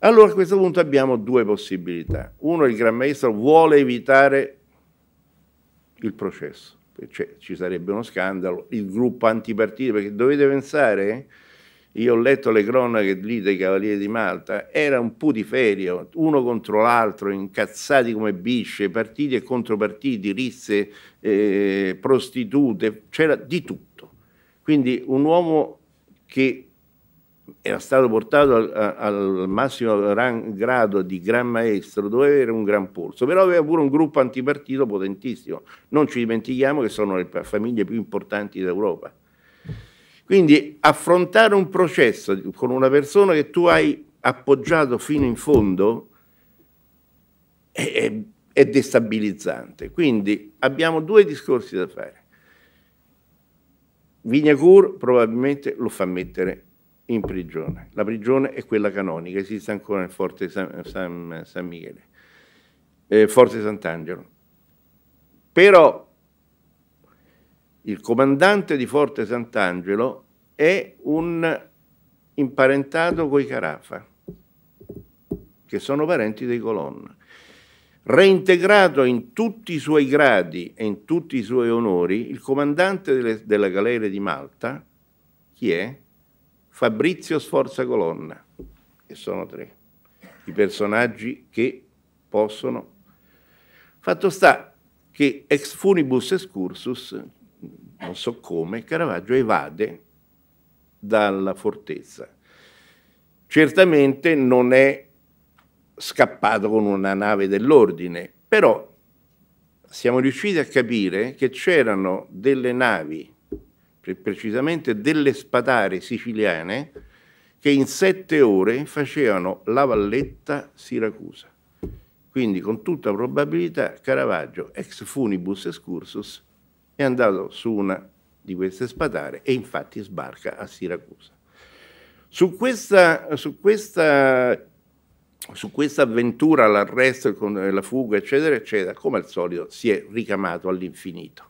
Allora a questo punto abbiamo due possibilità. Uno, il Gran Maestro vuole evitare il processo, cioè, ci sarebbe uno scandalo, il gruppo antipartito, perché dovete pensare io ho letto le cronache lì dei Cavalieri di Malta, era un putiferio, uno contro l'altro, incazzati come bisce, partiti e contropartiti, risse, eh, prostitute, c'era di tutto. Quindi un uomo che era stato portato al, al massimo ran, grado di gran maestro, doveva avere un gran polso, però aveva pure un gruppo antipartito potentissimo. Non ci dimentichiamo che sono le famiglie più importanti d'Europa. Quindi affrontare un processo con una persona che tu hai appoggiato fino in fondo è, è, è destabilizzante. Quindi abbiamo due discorsi da fare. Vignacourt probabilmente lo fa mettere in prigione. La prigione è quella canonica, esiste ancora nel Forte San, San, San Michele, eh, Forte Sant'Angelo. Però il comandante di Forte Sant'Angelo è un imparentato coi Carafa, che sono parenti dei Colonna. Reintegrato in tutti i suoi gradi e in tutti i suoi onori, il comandante delle, della galera di Malta, chi è? Fabrizio Sforza Colonna, e sono tre i personaggi che possono. Fatto sta che ex funibus excursus non so come, Caravaggio evade dalla fortezza. Certamente non è scappato con una nave dell'ordine, però siamo riusciti a capire che c'erano delle navi, precisamente delle spadare siciliane, che in sette ore facevano la valletta Siracusa. Quindi con tutta probabilità Caravaggio, ex funibus excursus, è andato su una di queste spadare e infatti sbarca a Siracusa. Su questa, su questa, su questa avventura, l'arresto, la fuga, eccetera, eccetera, come al solito si è ricamato all'infinito.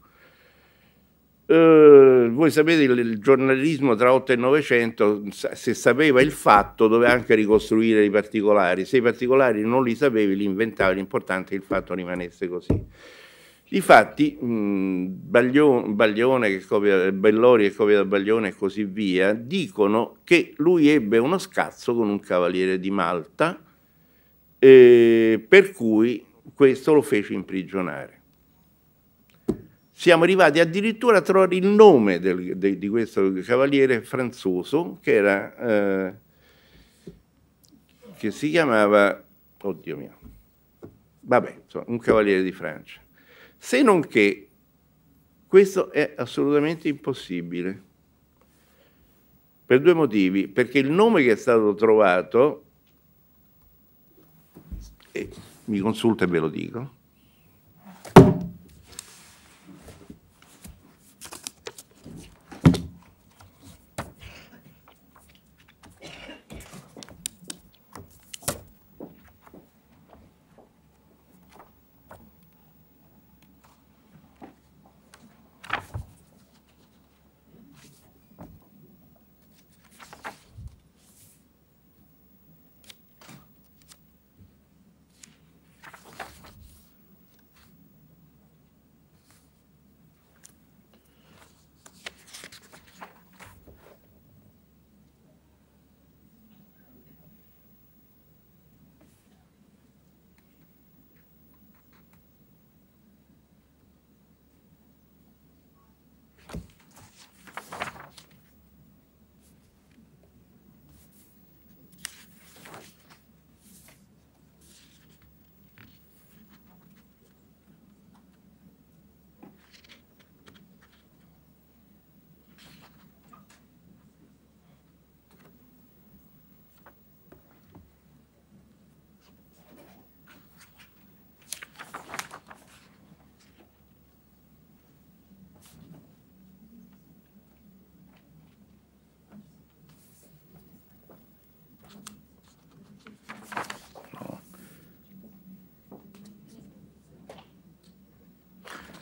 Uh, voi sapete il, il giornalismo tra 8 e 900 se sapeva il fatto doveva anche ricostruire i particolari se i particolari non li sapevi li inventavi l'importante è che il fatto rimanesse così Difatti, mh, Baglione, Baglione che copia, Bellori che copia da Baglione e così via, dicono che lui ebbe uno scazzo con un cavaliere di Malta, eh, per cui questo lo fece imprigionare. Siamo arrivati addirittura a trovare il nome del, de, di questo cavaliere franzoso che era... Eh, che si chiamava, oddio mio, vabbè, insomma, un cavaliere di Francia. Se non che questo è assolutamente impossibile. Per due motivi, perché il nome che è stato trovato, eh, mi consulta e ve lo dico,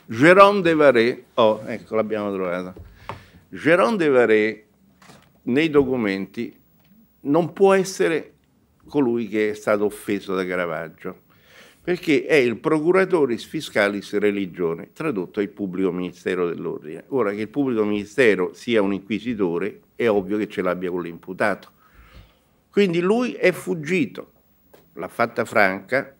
Jérôme Devaré, oh, ecco, l'abbiamo trovata. Jérôme Devaré nei documenti non può essere colui che è stato offeso da Caravaggio, perché è il procuratoris fiscalis religione, tradotto il pubblico ministero dell'ordine. Ora che il pubblico ministero sia un inquisitore, è ovvio che ce l'abbia con l'imputato. Quindi lui è fuggito, l'ha fatta franca,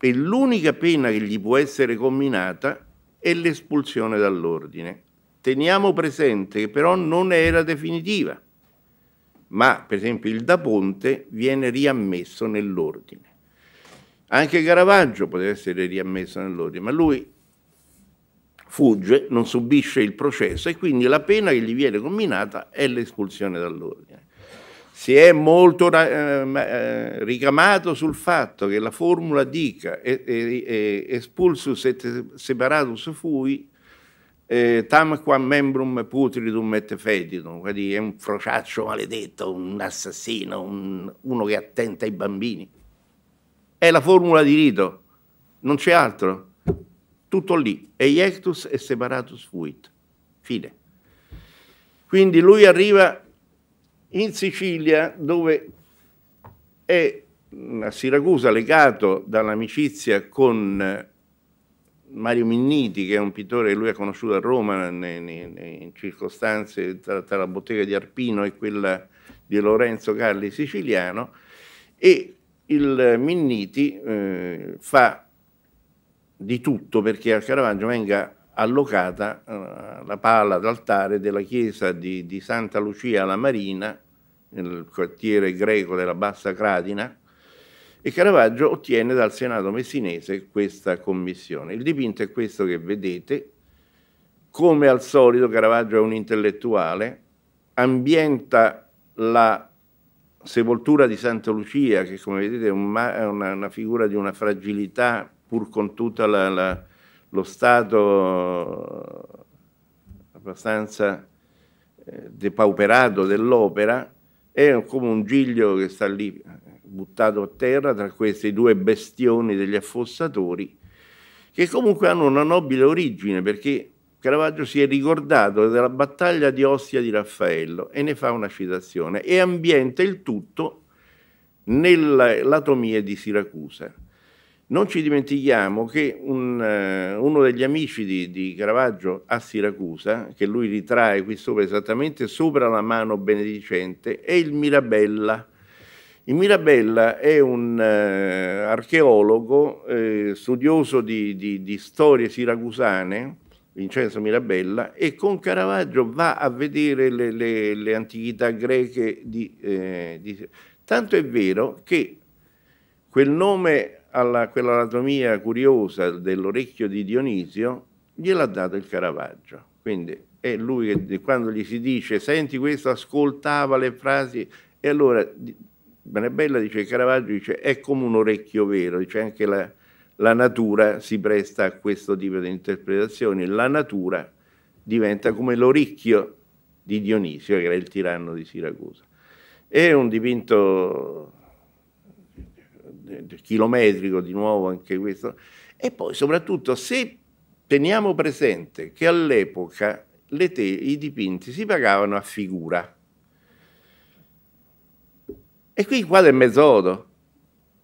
e l'unica pena che gli può essere comminata è l'espulsione dall'ordine. Teniamo presente che però non era definitiva, ma per esempio il da Ponte viene riammesso nell'ordine. Anche Caravaggio poteva essere riammesso nell'ordine, ma lui fugge, non subisce il processo e quindi la pena che gli viene combinata è l'espulsione dall'ordine si è molto eh, eh, ricamato sul fatto che la formula dica e, espulsus et separatus fui eh, tamquam membrum putridum et fetidum, quindi è un frociaccio maledetto, un assassino, un, uno che attenta ai bambini. È la formula di rito, non c'è altro. Tutto lì, eiectus e separatus fuit. Fine. Quindi lui arriva in Sicilia, dove è a Siracusa legato dall'amicizia con eh, Mario Minniti, che è un pittore che lui ha conosciuto a Roma in circostanze tra, tra la bottega di Arpino e quella di Lorenzo Carli Siciliano, e il Minniti eh, fa di tutto perché al Caravaggio venga allocata uh, la pala d'altare della chiesa di, di, Santa Lucia alla Marina, nel quartiere greco della Bassa Cradina, e Caravaggio ottiene dal Senato messinese questa commissione. Il dipinto è questo che vedete. Come al solito Caravaggio è un intellettuale, ambienta la sepoltura di Santa Lucia, che come vedete è, una, una figura di una fragilità pur con tutta la, la lo stato abbastanza eh, depauperato dell'opera è come un giglio che sta lì eh, buttato a terra tra questi due bestioni degli affossatori che comunque hanno una nobile origine perché Caravaggio si è ricordato della battaglia di Ostia di Raffaello e ne fa una citazione e ambienta il tutto nell'atomia di Siracusa. Non ci dimentichiamo che un, eh, uno degli amici di, di, Caravaggio a Siracusa, che lui ritrae qui sopra esattamente sopra la mano benedicente, è il Mirabella. Il Mirabella è un eh, archeologo, eh, studioso di, di, di storie siracusane, Vincenzo Mirabella, e con Caravaggio va a vedere le, le, le antichità greche di, eh, di, Tanto è vero che quel nome alla quella anatomia curiosa dell'orecchio di Dionisio gliel'ha dato il Caravaggio. Quindi è lui che quando gli si dice senti questo ascoltava le frasi e allora Benebella dice Caravaggio dice è come un orecchio vero, dice anche la, la natura si presta a questo tipo di interpretazioni, la natura diventa come l'orecchio di Dionisio che era il tiranno di Siracusa. È un dipinto chilometrico di nuovo anche questo. E poi soprattutto se teniamo presente che all'epoca te- i dipinti si pagavano a figura. E qui qua del è mezzodo.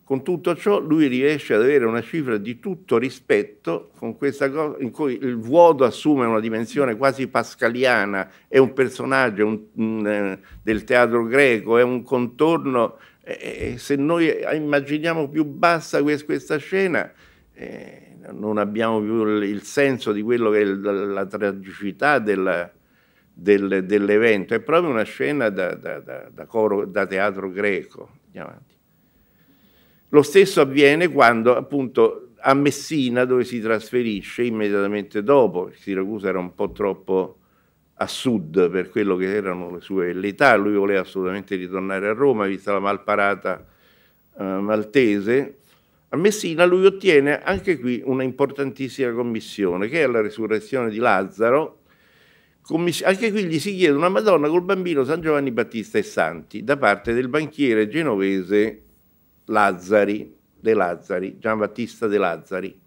Con tutto ciò lui riesce ad avere una cifra di tutto rispetto con questa cosa in cui il vuoto assume una dimensione quasi pascaliana, è un personaggio un, un, eh, del teatro greco, è un contorno e se noi eh, immaginiamo più bassa questa scena, eh, non abbiamo più il senso di quello che è la tragicità della, del, dell'evento. È proprio una scena da, da, da, coro, da teatro greco. Lo stesso avviene quando appunto a Messina, dove si trasferisce immediatamente dopo, Siracusa era un po' troppo a sud per quello che erano le sue velleità, lui voleva assolutamente ritornare a Roma, vista la malparata eh, maltese. A Messina lui ottiene anche qui una importantissima commissione, che è la resurrezione di Lazzaro. Commiss- anche qui gli si chiede una Madonna col bambino San Giovanni Battista e Santi da parte del banchiere genovese Lazzari, De Lazzari, Gian Battista De Lazzari.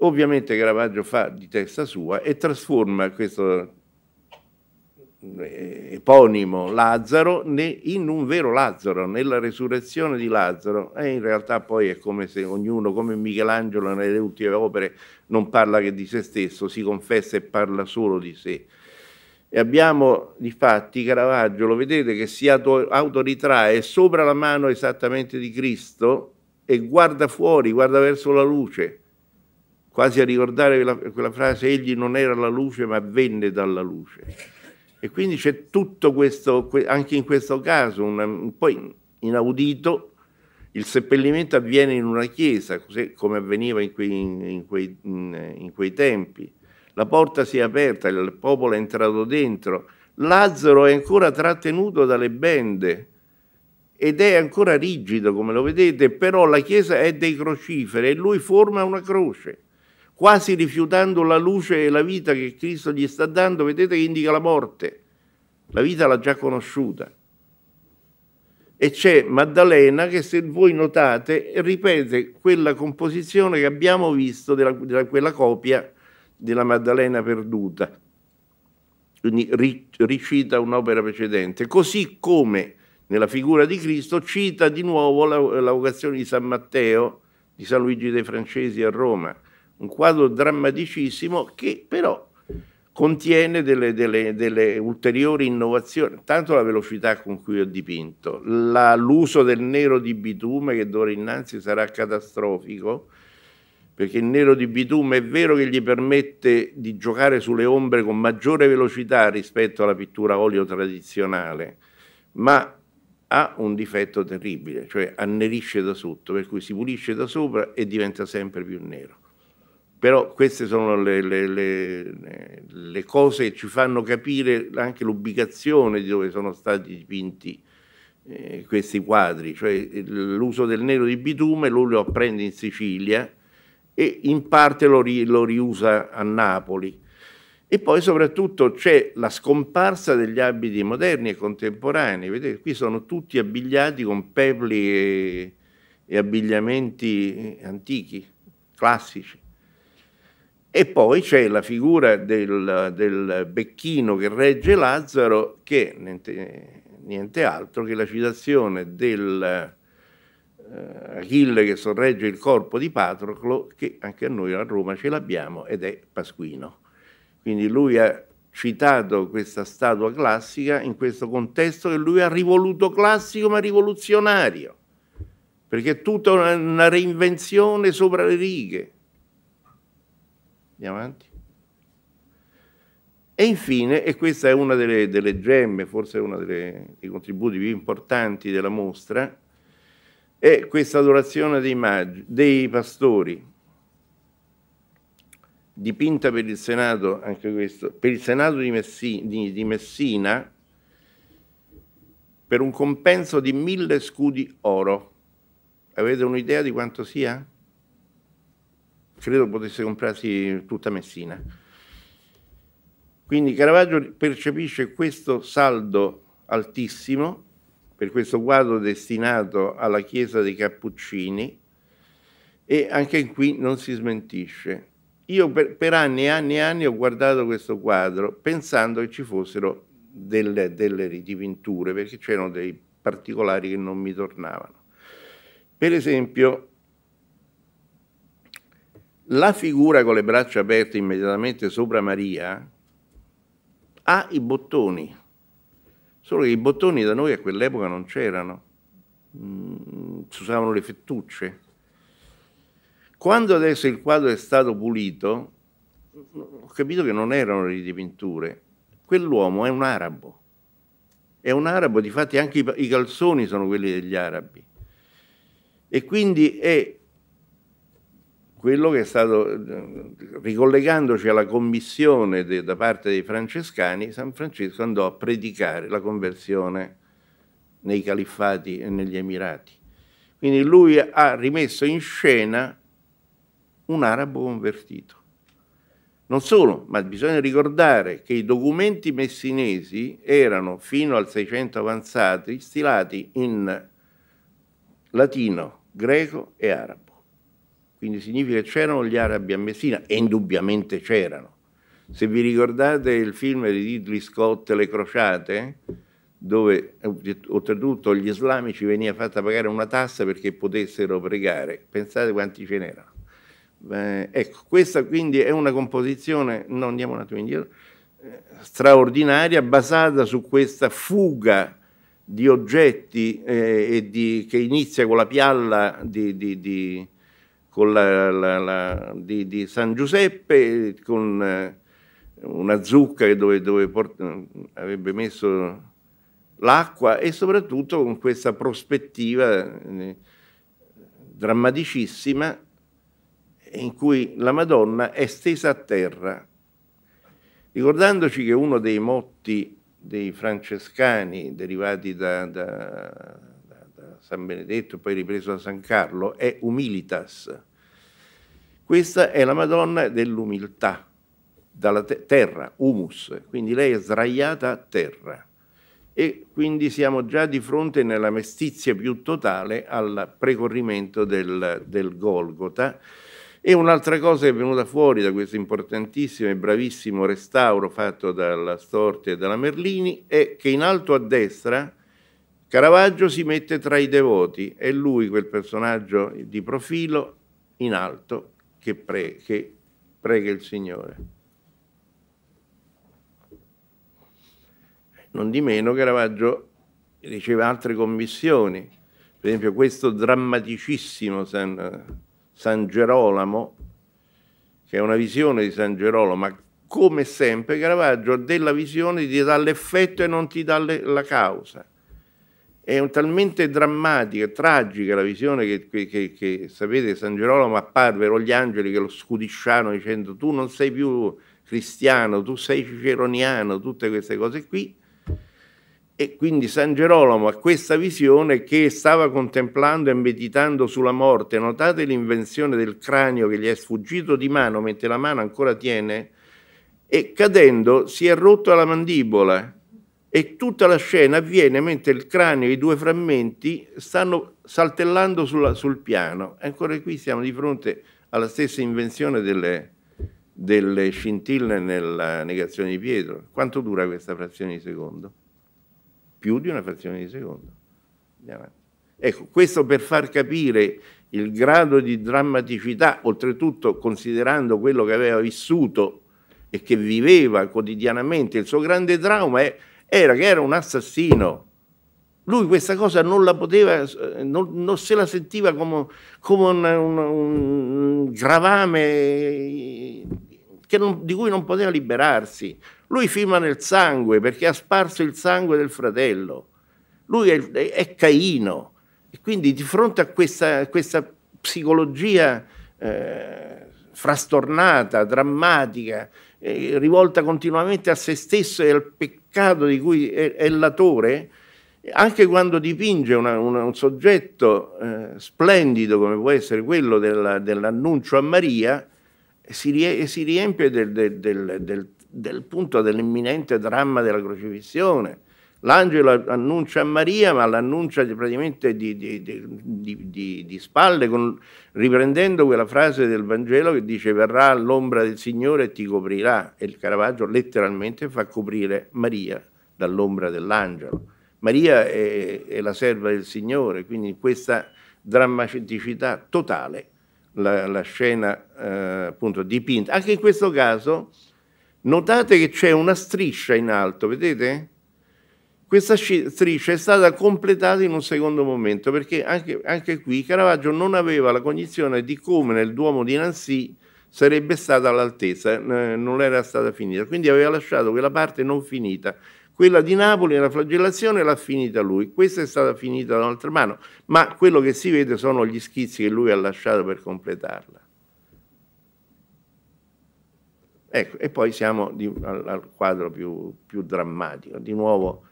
Ovviamente Caravaggio fa di testa sua e trasforma questo eh, eponimo Lazzaro né in un vero Lazzaro, nella resurrezione di Lazzaro. E in realtà poi è come se ognuno, come Michelangelo nelle ultime opere, non parla che di se stesso, si confessa e parla solo di sé. E abbiamo di fatti Caravaggio, lo vedete che si autoritrae sopra la mano esattamente di Cristo e guarda fuori, guarda verso la luce, quasi a ricordare quella, quella frase, egli non era la luce ma venne dalla luce. E quindi c'è tutto questo, anche in questo caso, un, poi inaudito, il seppellimento avviene in una chiesa, così come avveniva in quei, in, quei, in quei, tempi. La porta si è aperta, il popolo è entrato dentro. Lazzaro è ancora trattenuto dalle bende ed è ancora rigido, come lo vedete, però la chiesa è dei crociferi e lui forma una croce quasi rifiutando la luce e la vita che Cristo gli sta dando, vedete che indica la morte. La vita l'ha già conosciuta. E c'è Maddalena che, se voi notate, ripete quella composizione che abbiamo visto della, della quella copia della Maddalena perduta. Quindi ri, ricita un'opera precedente, così come nella figura di Cristo cita di nuovo la, vocazione di San Matteo, di San Luigi dei Francesi a Roma un quadro drammaticissimo che però contiene delle, delle, delle, ulteriori innovazioni, tanto la velocità con cui ho dipinto, la, l'uso del nero di bitume che d'ora innanzi sarà catastrofico, perché il nero di bitume è vero che gli permette di giocare sulle ombre con maggiore velocità rispetto alla pittura a olio tradizionale, ma ha un difetto terribile, cioè annerisce da sotto, per cui si pulisce da sopra e diventa sempre più nero. Però queste sono le, le, le, le cose che ci fanno capire anche l'ubicazione di dove sono stati dipinti eh, questi quadri, cioè l'uso del nero di bitume lui lo prende in Sicilia e in parte lo, ri, lo riusa a Napoli. E poi soprattutto c'è la scomparsa degli abiti moderni e contemporanei. Vedete, qui sono tutti abbigliati con pebli e, e abbigliamenti antichi, classici. E poi c'è la figura del, del, becchino che regge Lazzaro, che niente, niente altro che la citazione del eh, Achille che sorregge il corpo di Patroclo, che anche a noi a Roma ce l'abbiamo ed è Pasquino. Quindi lui ha citato questa statua classica in questo contesto che lui ha rivoluto classico ma rivoluzionario, perché è tutta una, una reinvenzione sopra le righe. Andiamo avanti. E infine, e questa è una delle, delle gemme, forse uno dei contributi più importanti della mostra, è questa adorazione dei, magi, dei pastori, dipinta per il Senato, anche questo, per il Senato di, Messi, di, di Messina, per un compenso di mille scudi oro. Avete un'idea di quanto sia? credo potesse comprarsi tutta Messina. Quindi Caravaggio percepisce questo saldo altissimo per questo quadro destinato alla chiesa dei Cappuccini e anche qui non si smentisce. Io per, per anni e anni e anni ho guardato questo quadro pensando che ci fossero delle, delle ridipinture perché c'erano dei particolari che non mi tornavano. Per esempio la figura con le braccia aperte immediatamente sopra Maria ha i bottoni, solo che i bottoni da noi a quell'epoca non c'erano, mm, si usavano le fettucce. Quando adesso il quadro è stato pulito, ho capito che non erano le dipinture, quell'uomo è un arabo, è un arabo, difatti anche i, i calzoni sono quelli degli arabi. E quindi è quello che è stato, ricollegandoci alla commissione de, da parte dei francescani, San Francesco andò a predicare la conversione nei califfati e negli emirati. Quindi lui ha rimesso in scena un arabo convertito. Non solo, ma bisogna ricordare che i documenti messinesi erano fino al 600 avanzati stilati in latino, greco e arabo quindi significa che c'erano gli arabi a Messina e indubbiamente c'erano. Se vi ricordate il film di Ridley Scott, Le crociate, dove eh, oltretutto agli islamici veniva fatta pagare una tassa perché potessero pregare, pensate quanti ce n'erano. Eh, ecco, questa quindi è una composizione, non andiamo un attimo indietro, eh, straordinaria basata su questa fuga di oggetti eh, di, che inizia con la pialla di, di, di la, la, la, di, di, San Giuseppe con eh, una zucca dove, dove porta, eh, avrebbe messo l'acqua e soprattutto con questa prospettiva eh, drammaticissima in cui la Madonna è stesa a terra. Ricordandoci che uno dei motti dei francescani derivati da, da San Benedetto, poi ripreso da San Carlo, è Humilitas. Questa è la Madonna dell'umiltà, dalla te terra, humus, quindi lei è sdraiata a terra. E quindi siamo già di fronte nella mestizia più totale al precorrimento del, del Golgota. E un'altra cosa che è venuta fuori da questo importantissimo e bravissimo restauro fatto dalla Storte e dalla Merlini è che in alto a destra Caravaggio si mette tra i devoti, è lui quel personaggio di profilo in alto che, pre, che prega il Signore. Non di meno Caravaggio riceve altre commissioni, per esempio questo drammaticissimo San, San Gerolamo, che è una visione di San Gerolamo, ma come sempre Caravaggio della visione ti dà l'effetto e non ti dà le, la causa. È talmente drammatica, tragica la visione che, che, che, che, sapete, San Gerolamo apparvero gli angeli che lo scudisciano dicendo tu non sei più cristiano, tu sei ciceroniano, tutte queste cose qui. E quindi San Gerolamo ha questa visione che stava contemplando e meditando sulla morte. Notate l'invenzione del cranio che gli è sfuggito di mano mentre la mano ancora tiene e cadendo si è rotto la mandibola e tutta la scena avviene mentre il cranio e i due frammenti stanno saltellando sulla, sul piano. Ancora qui siamo di fronte alla stessa invenzione delle, delle scintille nella negazione di Pietro. Quanto dura questa frazione di secondo? Più di una frazione di secondo. Ecco, questo per far capire il grado di drammaticità, oltretutto considerando quello che aveva vissuto e che viveva quotidianamente, il suo grande trauma è era che era un assassino. Lui questa cosa non la poteva, eh, non, non se la sentiva come, come un, un, un, gravame eh, non, di cui non poteva liberarsi. Lui firma nel sangue perché ha sparso il sangue del fratello. Lui è, è, è Caino. E quindi di fronte a questa, questa psicologia eh, frastornata, drammatica, eh, rivolta continuamente a se stesso e al peccato, mercato di cui è, è latore, anche quando dipinge una, una, un soggetto eh, splendido come può essere quello della, dell'annuncio a Maria, si, rie, si riempie del, del, del, del punto dell'imminente dramma della crocifissione L'angelo annuncia a Maria, ma l'annuncia praticamente di, di, di, di spalle, con, riprendendo quella frase del Vangelo che dice verrà l'ombra del Signore e ti coprirà. E il Caravaggio letteralmente fa coprire Maria dall'ombra dell'angelo. Maria è, è, la serva del Signore, quindi in questa drammaticità totale la, la scena eh, appunto dipinta. Anche in questo caso notate che c'è una striscia in alto, vedete? Questa striscia è stata completata in un secondo momento perché anche, anche qui Caravaggio non aveva la cognizione di come nel Duomo di Nancy sarebbe stata all'altezza, eh, non era stata finita, quindi aveva lasciato quella parte non finita. Quella di Napoli, la flagellazione, l'ha finita lui, questa è stata finita da un'altra mano, ma quello che si vede sono gli schizzi che lui ha lasciato per completarla. Ecco, e poi siamo di, al, al, quadro più, più drammatico, di nuovo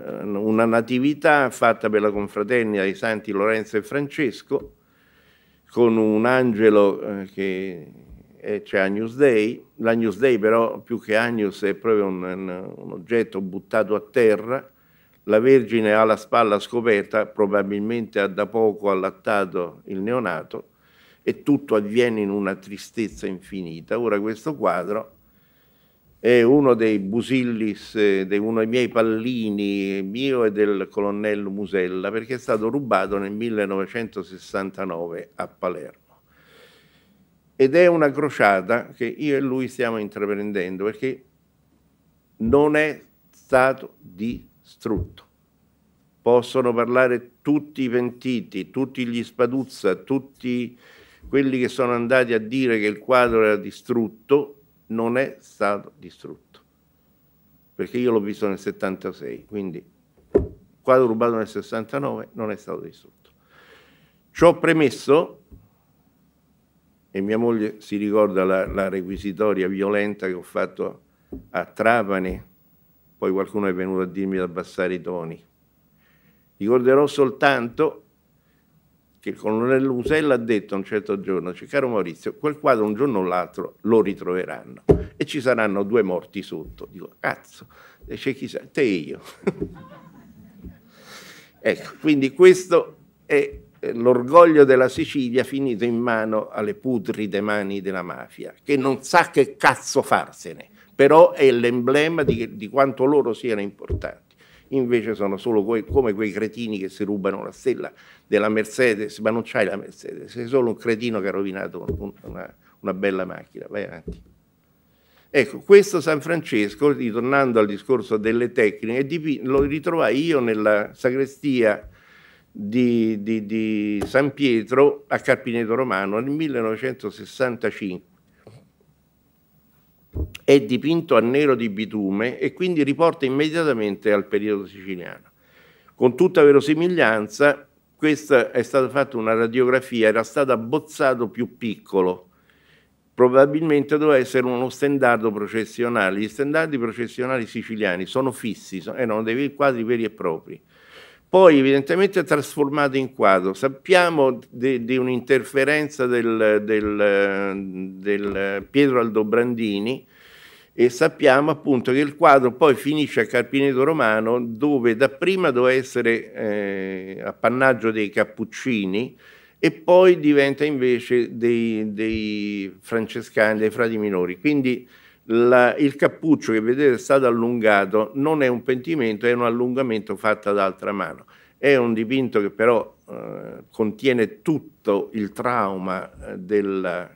eh, una natività fatta per la confraternita dei Santi Lorenzo e Francesco, con un angelo eh, che c'è cioè Agnus Dei, l'Agnus Dei però più che Agnus è proprio un, un oggetto buttato a terra, la Vergine ha la spalla scoperta, probabilmente ha da poco allattato il neonato, e tutto avviene in una tristezza infinita. Ora questo quadro è uno dei busillis, eh, dei, uno dei miei pallini, eh, mio e del colonnello Musella, perché è stato rubato nel 1969 a Palermo. Ed è una crociata che io e lui stiamo intraprendendo, perché non è stato distrutto. Possono parlare tutti i pentiti, tutti gli spaduzza, tutti quelli che sono andati a dire che il quadro era distrutto, non è stato distrutto, perché io l'ho visto nel 76, quindi quadro rubato nel 69 non è stato distrutto. Ciò premesso, e mia moglie si ricorda la, la requisitoria violenta che ho fatto a Trapani, poi qualcuno è venuto a dirmi di abbassare i toni, ricorderò soltanto che il colonnello Musella ha detto un certo giorno, dice, caro Maurizio, quel quadro un giorno o l'altro lo ritroveranno e ci saranno due morti sotto. Dico, cazzo, c'è chi sa, te e io. [LAUGHS] ecco, quindi questo è eh, l'orgoglio della Sicilia finito in mano alle putride mani della mafia, che non sa che cazzo farsene, però è l'emblema di, di quanto loro siano importanti invece sono solo que come quei cretini che si rubano la stella della Mercedes, ma non c'hai la Mercedes, sei solo un cretino che ha rovinato un, una, una bella macchina, vai avanti. Ecco, questo San Francesco, ritornando al discorso delle tecniche, lo ritrovai io nella sagrestia di, di, di San Pietro a Carpineto Romano nel 1965 è dipinto a nero di bitume e quindi riporta immediatamente al periodo siciliano. Con tutta verosimiglianza, questa è stata fatta una radiografia, era stato abbozzato più piccolo, probabilmente doveva essere uno stendardo processionale. Gli stendardi processionali siciliani sono fissi, erano dei quadri veri e propri poi evidentemente trasformato in quadro. Sappiamo di, un'interferenza del, del, del, Pietro Aldobrandini e sappiamo appunto che il quadro poi finisce a Carpineto Romano dove dapprima doveva essere eh, appannaggio dei Cappuccini e poi diventa invece dei, dei francescani, dei frati minori. Quindi la, il cappuccio che vedete è stato allungato non è un pentimento, è un allungamento fatto ad altra mano. È un dipinto che però eh, contiene tutto il trauma eh, della,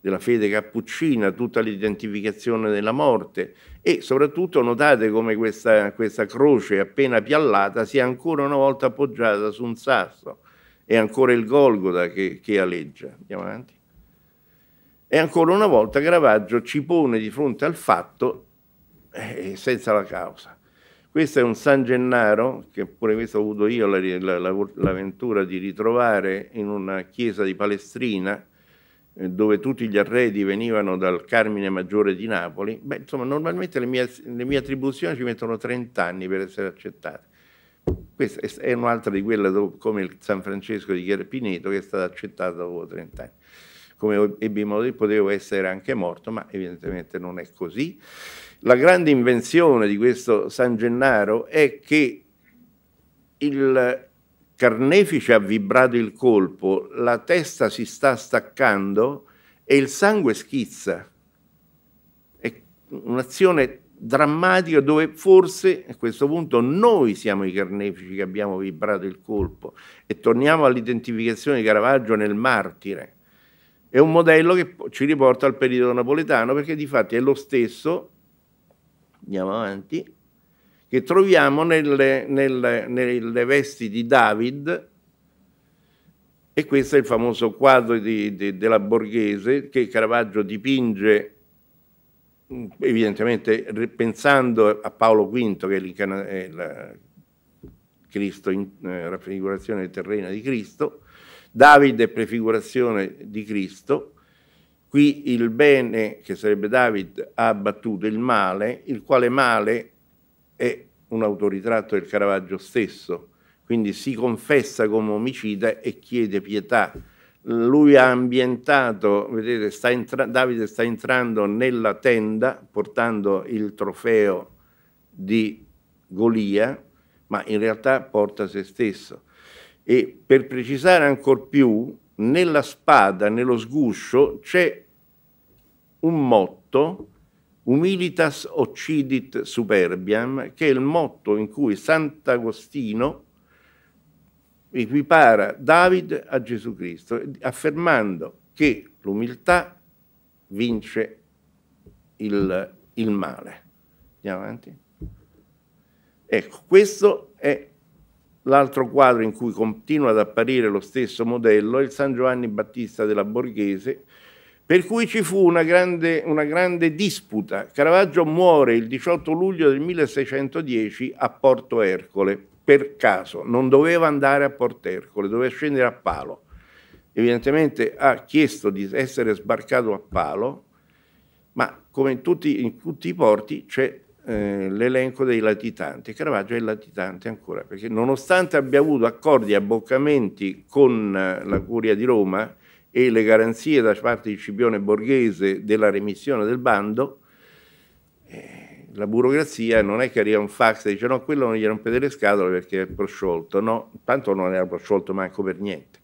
della fede cappuccina, tutta l'identificazione della morte e soprattutto notate come questa, questa, croce appena piallata sia ancora una volta appoggiata su un sasso È ancora il Golgota che, che aleggia. Andiamo avanti. E ancora una volta Gravaggio ci pone di fronte al fatto eh, senza la causa. Questo è un San Gennaro, che pure questo ho avuto io la, la, l'avventura di ritrovare in una chiesa di Palestrina, eh, dove tutti gli arredi venivano dal Carmine Maggiore di Napoli. Beh, insomma, normalmente le mie, le mie attribuzioni ci mettono 30 anni per essere accettate. Questa è un'altra di quelle come il San Francesco di Chiarpineto che è stata accettata dopo 30 anni come ebbi modo di potevo essere anche morto, ma evidentemente non è così. La grande invenzione di questo San Gennaro è che il carnefice ha vibrato il colpo, la testa si sta staccando e il sangue schizza. È un'azione drammatica dove forse a questo punto noi siamo i carnefici che abbiamo vibrato il colpo e torniamo all'identificazione di Caravaggio nel martire è un modello che ci riporta al periodo napoletano perché di fatti è lo stesso, andiamo avanti, che troviamo nelle, nelle, nelle vesti di David e questo è il famoso quadro di, di, della Borghese che Caravaggio dipinge mm, evidentemente pensando a Paolo V che è la Cristo in, eh, raffigurazione terrena di Cristo Davide è prefigurazione di Cristo, qui il bene, che sarebbe David, ha abbattuto il male, il quale male è un autoritratto del Caravaggio stesso, quindi si confessa come omicida e chiede pietà. Lui ha ambientato, vedete, sta Davide sta entrando nella tenda portando il trofeo di Golia, ma in realtà porta se stesso e per precisare ancor più, nella spada, nello sguscio, c'è un motto, Humilitas occidit superbiam, che è il motto in cui Sant'Agostino equipara David a Gesù Cristo, affermando che l'umiltà vince il, il male. Andiamo avanti. Ecco, questo è L'altro quadro in cui continua ad apparire lo stesso modello è il San Giovanni Battista della Borghese, per cui ci fu una grande, una grande disputa. Caravaggio muore il 18 luglio del 1610 a Porto Ercole, per caso, non doveva andare a Porto Ercole, doveva scendere a Palo. Evidentemente ha chiesto di essere sbarcato a Palo, ma come in tutti, in tutti i porti c'è eh, l'elenco dei latitanti. Caravaggio è il latitante ancora, perché nonostante abbia avuto accordi e abboccamenti con eh, la Curia di Roma e le garanzie da parte di Scipione Borghese della remissione del bando, eh, la burocrazia non è che arriva un fax e dice no, quello non gli rompete le scatole perché è prosciolto, no, tanto non era prosciolto manco per niente.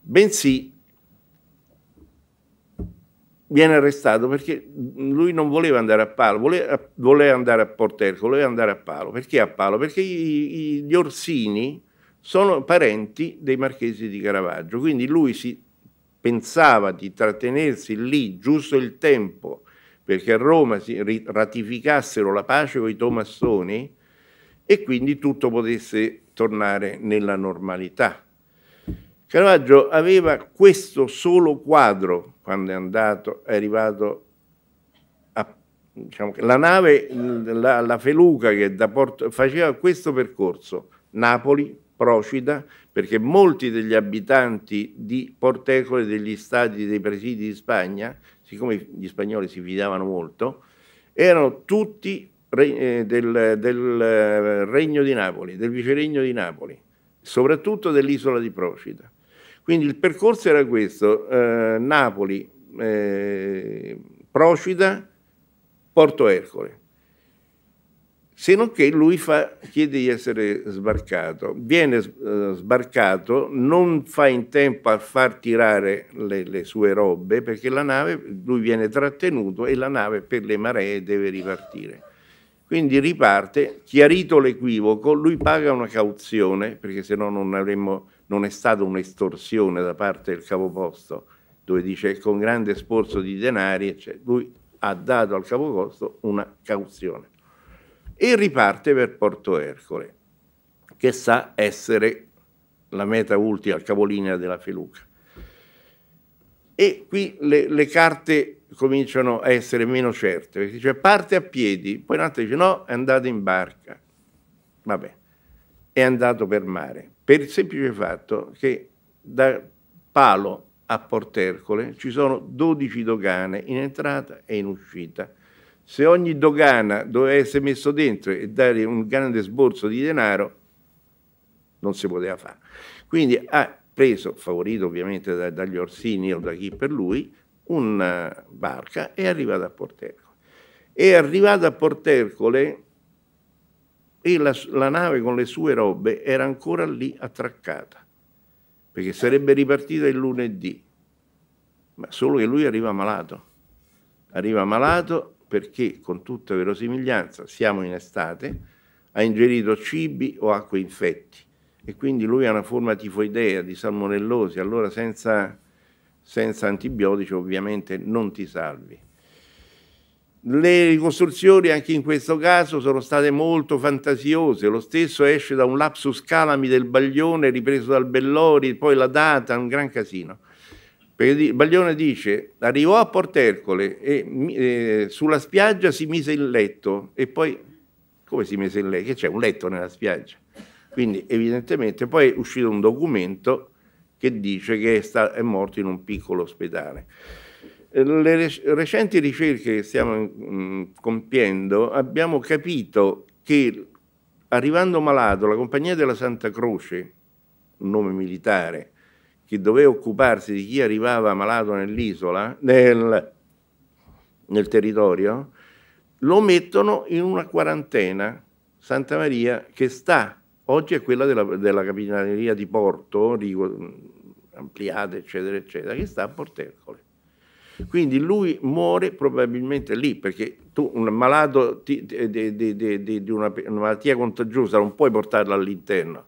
Bensì viene arrestato perché lui non voleva andare a Palo, voleva, voleva andare a Porterco, voleva andare a Palo. Perché a Palo? Perché i, i, gli Orsini sono parenti dei marchesi di Caravaggio, quindi lui si pensava di trattenersi lì giusto il tempo perché a Roma si ratificassero la pace con i Tomassoni e quindi tutto potesse tornare nella normalità. Caravaggio aveva questo solo quadro quando è, andato, è arrivato a, diciamo, la nave, la, la Feluca che da Porto, faceva questo percorso, Napoli, Procida, perché molti degli abitanti di Portecore degli stati dei presidi di Spagna, siccome gli spagnoli si fidavano molto, erano tutti eh, del, del eh, regno di Napoli, del viceregno di Napoli, soprattutto dell'isola di Procida. Quindi il percorso era questo, eh, Napoli, eh, Procida, Porto Ercole. Se non che lui fa, chiede di essere sbarcato. Viene eh, sbarcato, non fa in tempo a far tirare le, le sue robe perché la nave, lui viene trattenuto e la nave per le maree deve ripartire. Quindi riparte, chiarito l'equivoco, lui paga una cauzione perché se no non avremmo non è stata un'estorsione da parte del capoposto, dove dice che con grande sforzo di denari, cioè, lui ha dato al capoposto una cauzione e riparte per Porto Ercole, che sa essere la meta ultima, il capolinea della Feluca. E qui le, le carte cominciano a essere meno certe, perché dice parte a piedi, poi un altro dice no, è andato in barca, vabbè, è andato per mare per il semplice fatto che da Palo a Portercole ci sono 12 dogane in entrata e in uscita. Se ogni dogana doveva essere messo dentro e dare un grande sborso di denaro, non si poteva fare. Quindi ha preso, favorito ovviamente da, dagli Orsini o da chi per lui, una barca e è arrivata a Portercole. È arrivata a Portercole e la, la nave con le sue robe era ancora lì attraccata, perché sarebbe ripartita il lunedì, ma solo che lui arriva malato. Arriva malato perché con tutta verosimiglianza siamo in estate, ha ingerito cibi o acque infetti e quindi lui ha una forma tifoidea di salmonellosi, allora senza, senza antibiotici ovviamente non ti salvi. Le ricostruzioni anche in questo caso sono state molto fantasiose, lo stesso esce da un lapsus calami del Baglione ripreso dal Bellori, poi la data, un gran casino. Perché Baglione dice, arrivò a Port Ercole e eh, sulla spiaggia si mise in letto e poi, come si mise in letto? Che c'è un letto nella spiaggia. Quindi evidentemente poi è uscito un documento che dice che è, è morto in un piccolo ospedale. Eh, le recenti ricerche che stiamo mm, compiendo abbiamo capito che arrivando malato la compagnia della Santa Croce, un nome militare, che doveva occuparsi di chi arrivava malato nell'isola, nel, nel territorio, lo mettono in una quarantena, Santa Maria, che sta, oggi è quella della, della capitaneria di Porto, mm, ampliata, eccetera, eccetera, che sta a Portercole. Quindi lui muore probabilmente lì, perché tu un malato di, una, una, malattia contagiosa non puoi portarlo all'interno.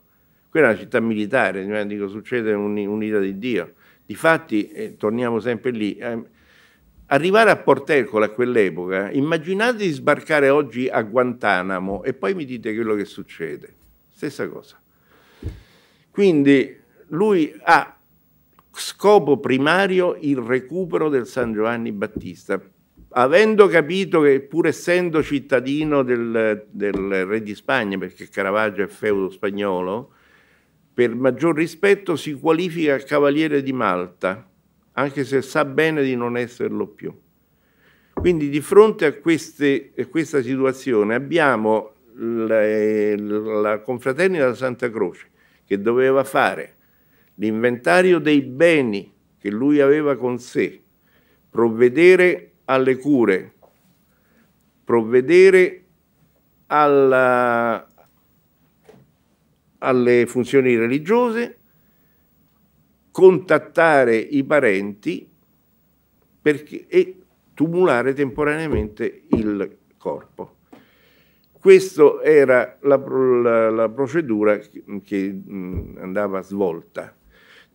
Quella è una città militare, eh, dico, succede un'ira di Dio. Difatti, eh, torniamo sempre lì, eh, arrivare a Portercola a quell'epoca, immaginate di sbarcare oggi a Guantanamo e poi mi dite quello che succede. Stessa cosa. Quindi lui ha scopo primario il recupero del San Giovanni Battista. Avendo capito che pur essendo cittadino del, del re di Spagna, perché Caravaggio è feudo spagnolo, per maggior rispetto si qualifica cavaliere di Malta, anche se sa bene di non esserlo più. Quindi di fronte a, queste, a questa situazione abbiamo la, la confraternita della Santa Croce che doveva fare l'inventario dei beni che lui aveva con sé, provvedere alle cure, provvedere alla, alle funzioni religiose, contattare i parenti perché, e tumulare temporaneamente il corpo. Questa era la, la, la procedura che, che andava svolta.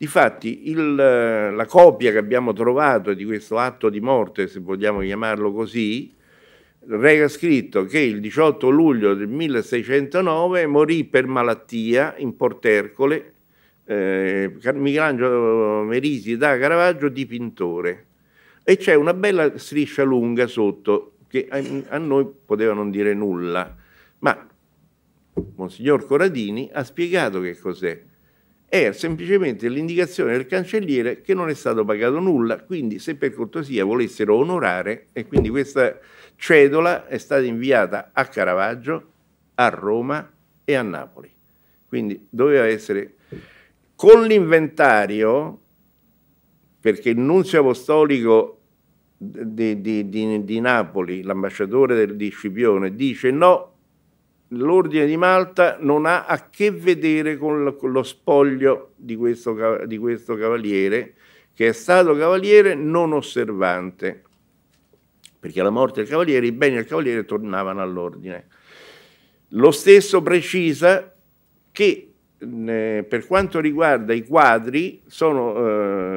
Difatti il, eh, la copia che abbiamo trovato di questo atto di morte, se vogliamo chiamarlo così, rega scritto che il 18 luglio del 1609 morì per malattia in Portercole eh, Michelangelo Merisi da Caravaggio dipintore E c'è una bella striscia lunga sotto che a, a noi poteva non dire nulla, ma Monsignor Coradini ha spiegato che cos'è è semplicemente l'indicazione del cancelliere che non è stato pagato nulla, quindi se per cortesia volessero onorare, e quindi questa cedola è stata inviata a Caravaggio, a Roma e a Napoli. Quindi doveva essere con l'inventario, perché il nunzio apostolico di, di, di, di Napoli, l'ambasciatore di Scipione, dice no, l'ordine di Malta non ha a che vedere con lo, con lo spoglio di questo, di questo cavaliere, che è stato cavaliere non osservante, perché alla morte del cavaliere i beni del cavaliere tornavano all'ordine. Lo stesso precisa che eh, per quanto riguarda i quadri, sono,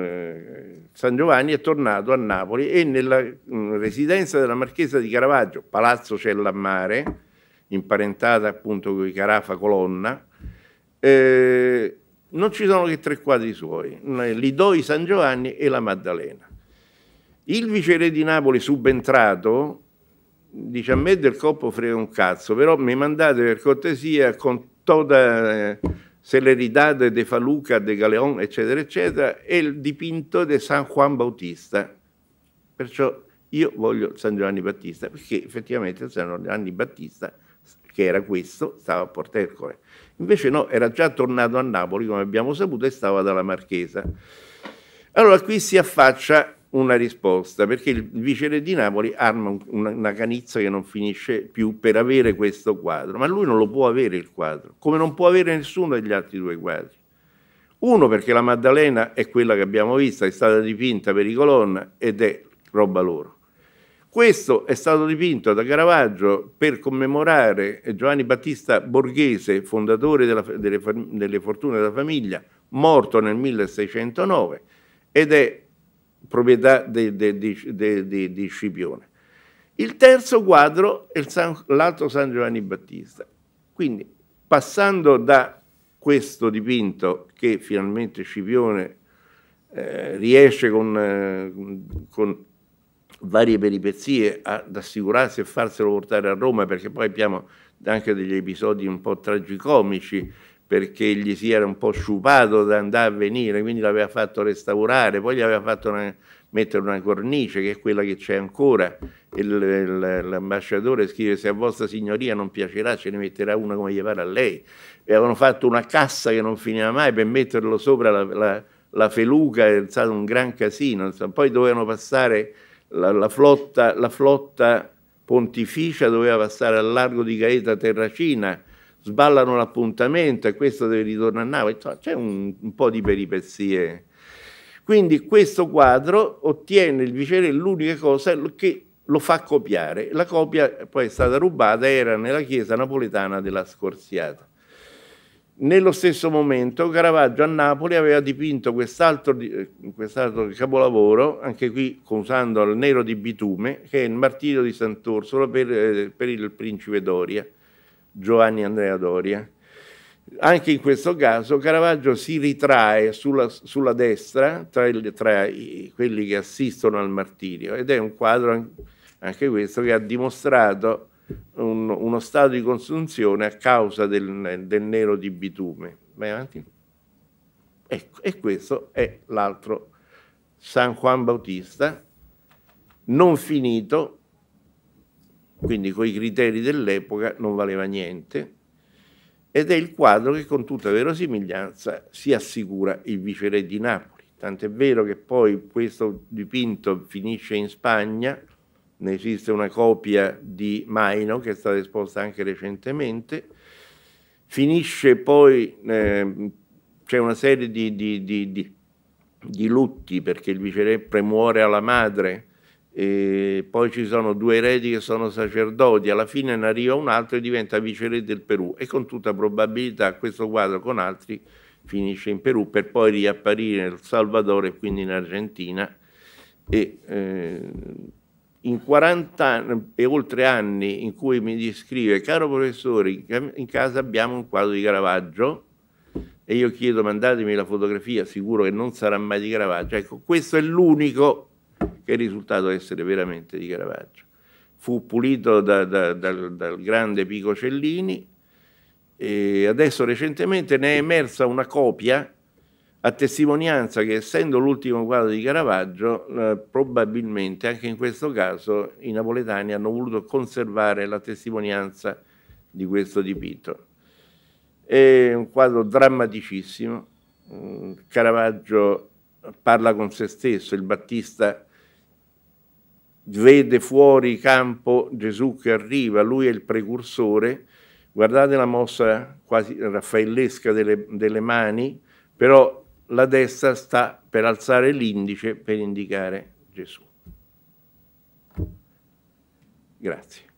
eh, San Giovanni è tornato a Napoli e nella mh, residenza della Marchesa di Caravaggio, Palazzo Cellammare, imparentata appunto con i Carafa Colonna, eh, non ci sono che tre quadri suoi, eh, Lidoi San Giovanni e la Maddalena. Il viceré di Napoli subentrato dice a me del coppo frega un cazzo, però mi mandate per cortesia con tutta eh, celerità de Faluca, de Galeon, eccetera, eccetera, e il dipinto di San Juan Bautista. Perciò io voglio San Giovanni Battista, perché effettivamente San Giovanni Battista che era questo, stava a Porto Ercole. Invece no, era già tornato a Napoli, come abbiamo saputo, e stava dalla Marchesa. Allora qui si affaccia una risposta, perché il viceré di Napoli arma una canizza che non finisce più per avere questo quadro, ma lui non lo può avere il quadro, come non può avere nessuno degli altri due quadri. Uno perché la Maddalena è quella che abbiamo visto, è stata dipinta per i colonna ed è roba loro. Questo è stato dipinto da Caravaggio per commemorare Giovanni Battista Borghese, fondatore della, delle, delle fortune della famiglia, morto nel 1609 ed è proprietà di Scipione. Il terzo quadro è l'altro San Giovanni Battista. Quindi passando da questo dipinto che finalmente Scipione eh, riesce con, eh, con varie peripezie ad assicurarsi e farselo portare a Roma perché poi abbiamo anche degli episodi un po' tragicomici perché gli si era un po' sciupato da andare a venire, quindi l'aveva fatto restaurare, poi gli aveva fatto una, mettere una cornice che è quella che c'è ancora. l'ambasciatore scrive se a vostra signoria non piacerà ce ne metterà una come gli pare a lei. E avevano fatto una cassa che non finiva mai per metterlo sopra la, la, la feluca, è stato un gran casino. Poi dovevano passare la, la, flotta, la flotta pontificia doveva passare al largo di Gaeta Terracina, sballano l'appuntamento e questo deve ritornare a nave, c'è un, un, po' di peripezie. Quindi questo quadro ottiene il Vicere l'unica cosa che lo fa copiare. La copia poi è stata rubata, era nella chiesa napoletana della Scorziata. Nello stesso momento Caravaggio a Napoli aveva dipinto quest'altro, quest capolavoro, anche qui usando il nero di bitume, che è il martirio di Sant'Orsola per, eh, per il principe Doria, Giovanni Andrea Doria. Anche in questo caso Caravaggio si ritrae sulla, sulla destra tra, il, tra i, quelli che assistono al martirio ed è un quadro anche questo che ha dimostrato un, uno stato di consunzione a causa del, del nero di bitume. Vai avanti. Ecco, e questo è l'altro San Juan Bautista, non finito, quindi con i criteri dell'epoca non valeva niente, ed è il quadro che con tutta verosimiglianza si assicura il viceré di Napoli. Tant'è vero che poi questo dipinto finisce in Spagna ne esiste una copia di Maino che è stata esposta anche recentemente. Finisce poi, eh, c'è una serie di, di, di, di, lutti perché il viceré premuore alla madre, poi ci sono due eredi che sono sacerdoti, alla fine ne arriva un altro e diventa viceré del Perù e con tutta probabilità questo quadro con altri finisce in Perù per poi riapparire nel Salvador e quindi in Argentina. E, eh, in 40 e oltre anni in cui mi scrive, caro professore, in casa abbiamo un quadro di Caravaggio e io chiedo mandatemi la fotografia, sicuro che non sarà mai di Caravaggio. Ecco, questo è l'unico che è risultato essere veramente di Caravaggio. Fu pulito da, da, dal, dal grande Pico Cellini e adesso recentemente ne è emersa una copia a testimonianza che essendo l'ultimo quadro di Caravaggio, eh, probabilmente anche in questo caso i napoletani hanno voluto conservare la testimonianza di questo dipinto. È un quadro drammaticissimo, mm, Caravaggio parla con se stesso, il Battista vede fuori campo Gesù che arriva, lui è il precursore, guardate la mossa quasi raffaellesca delle, delle mani, però la destra sta per alzare l'indice per indicare Gesù. Grazie.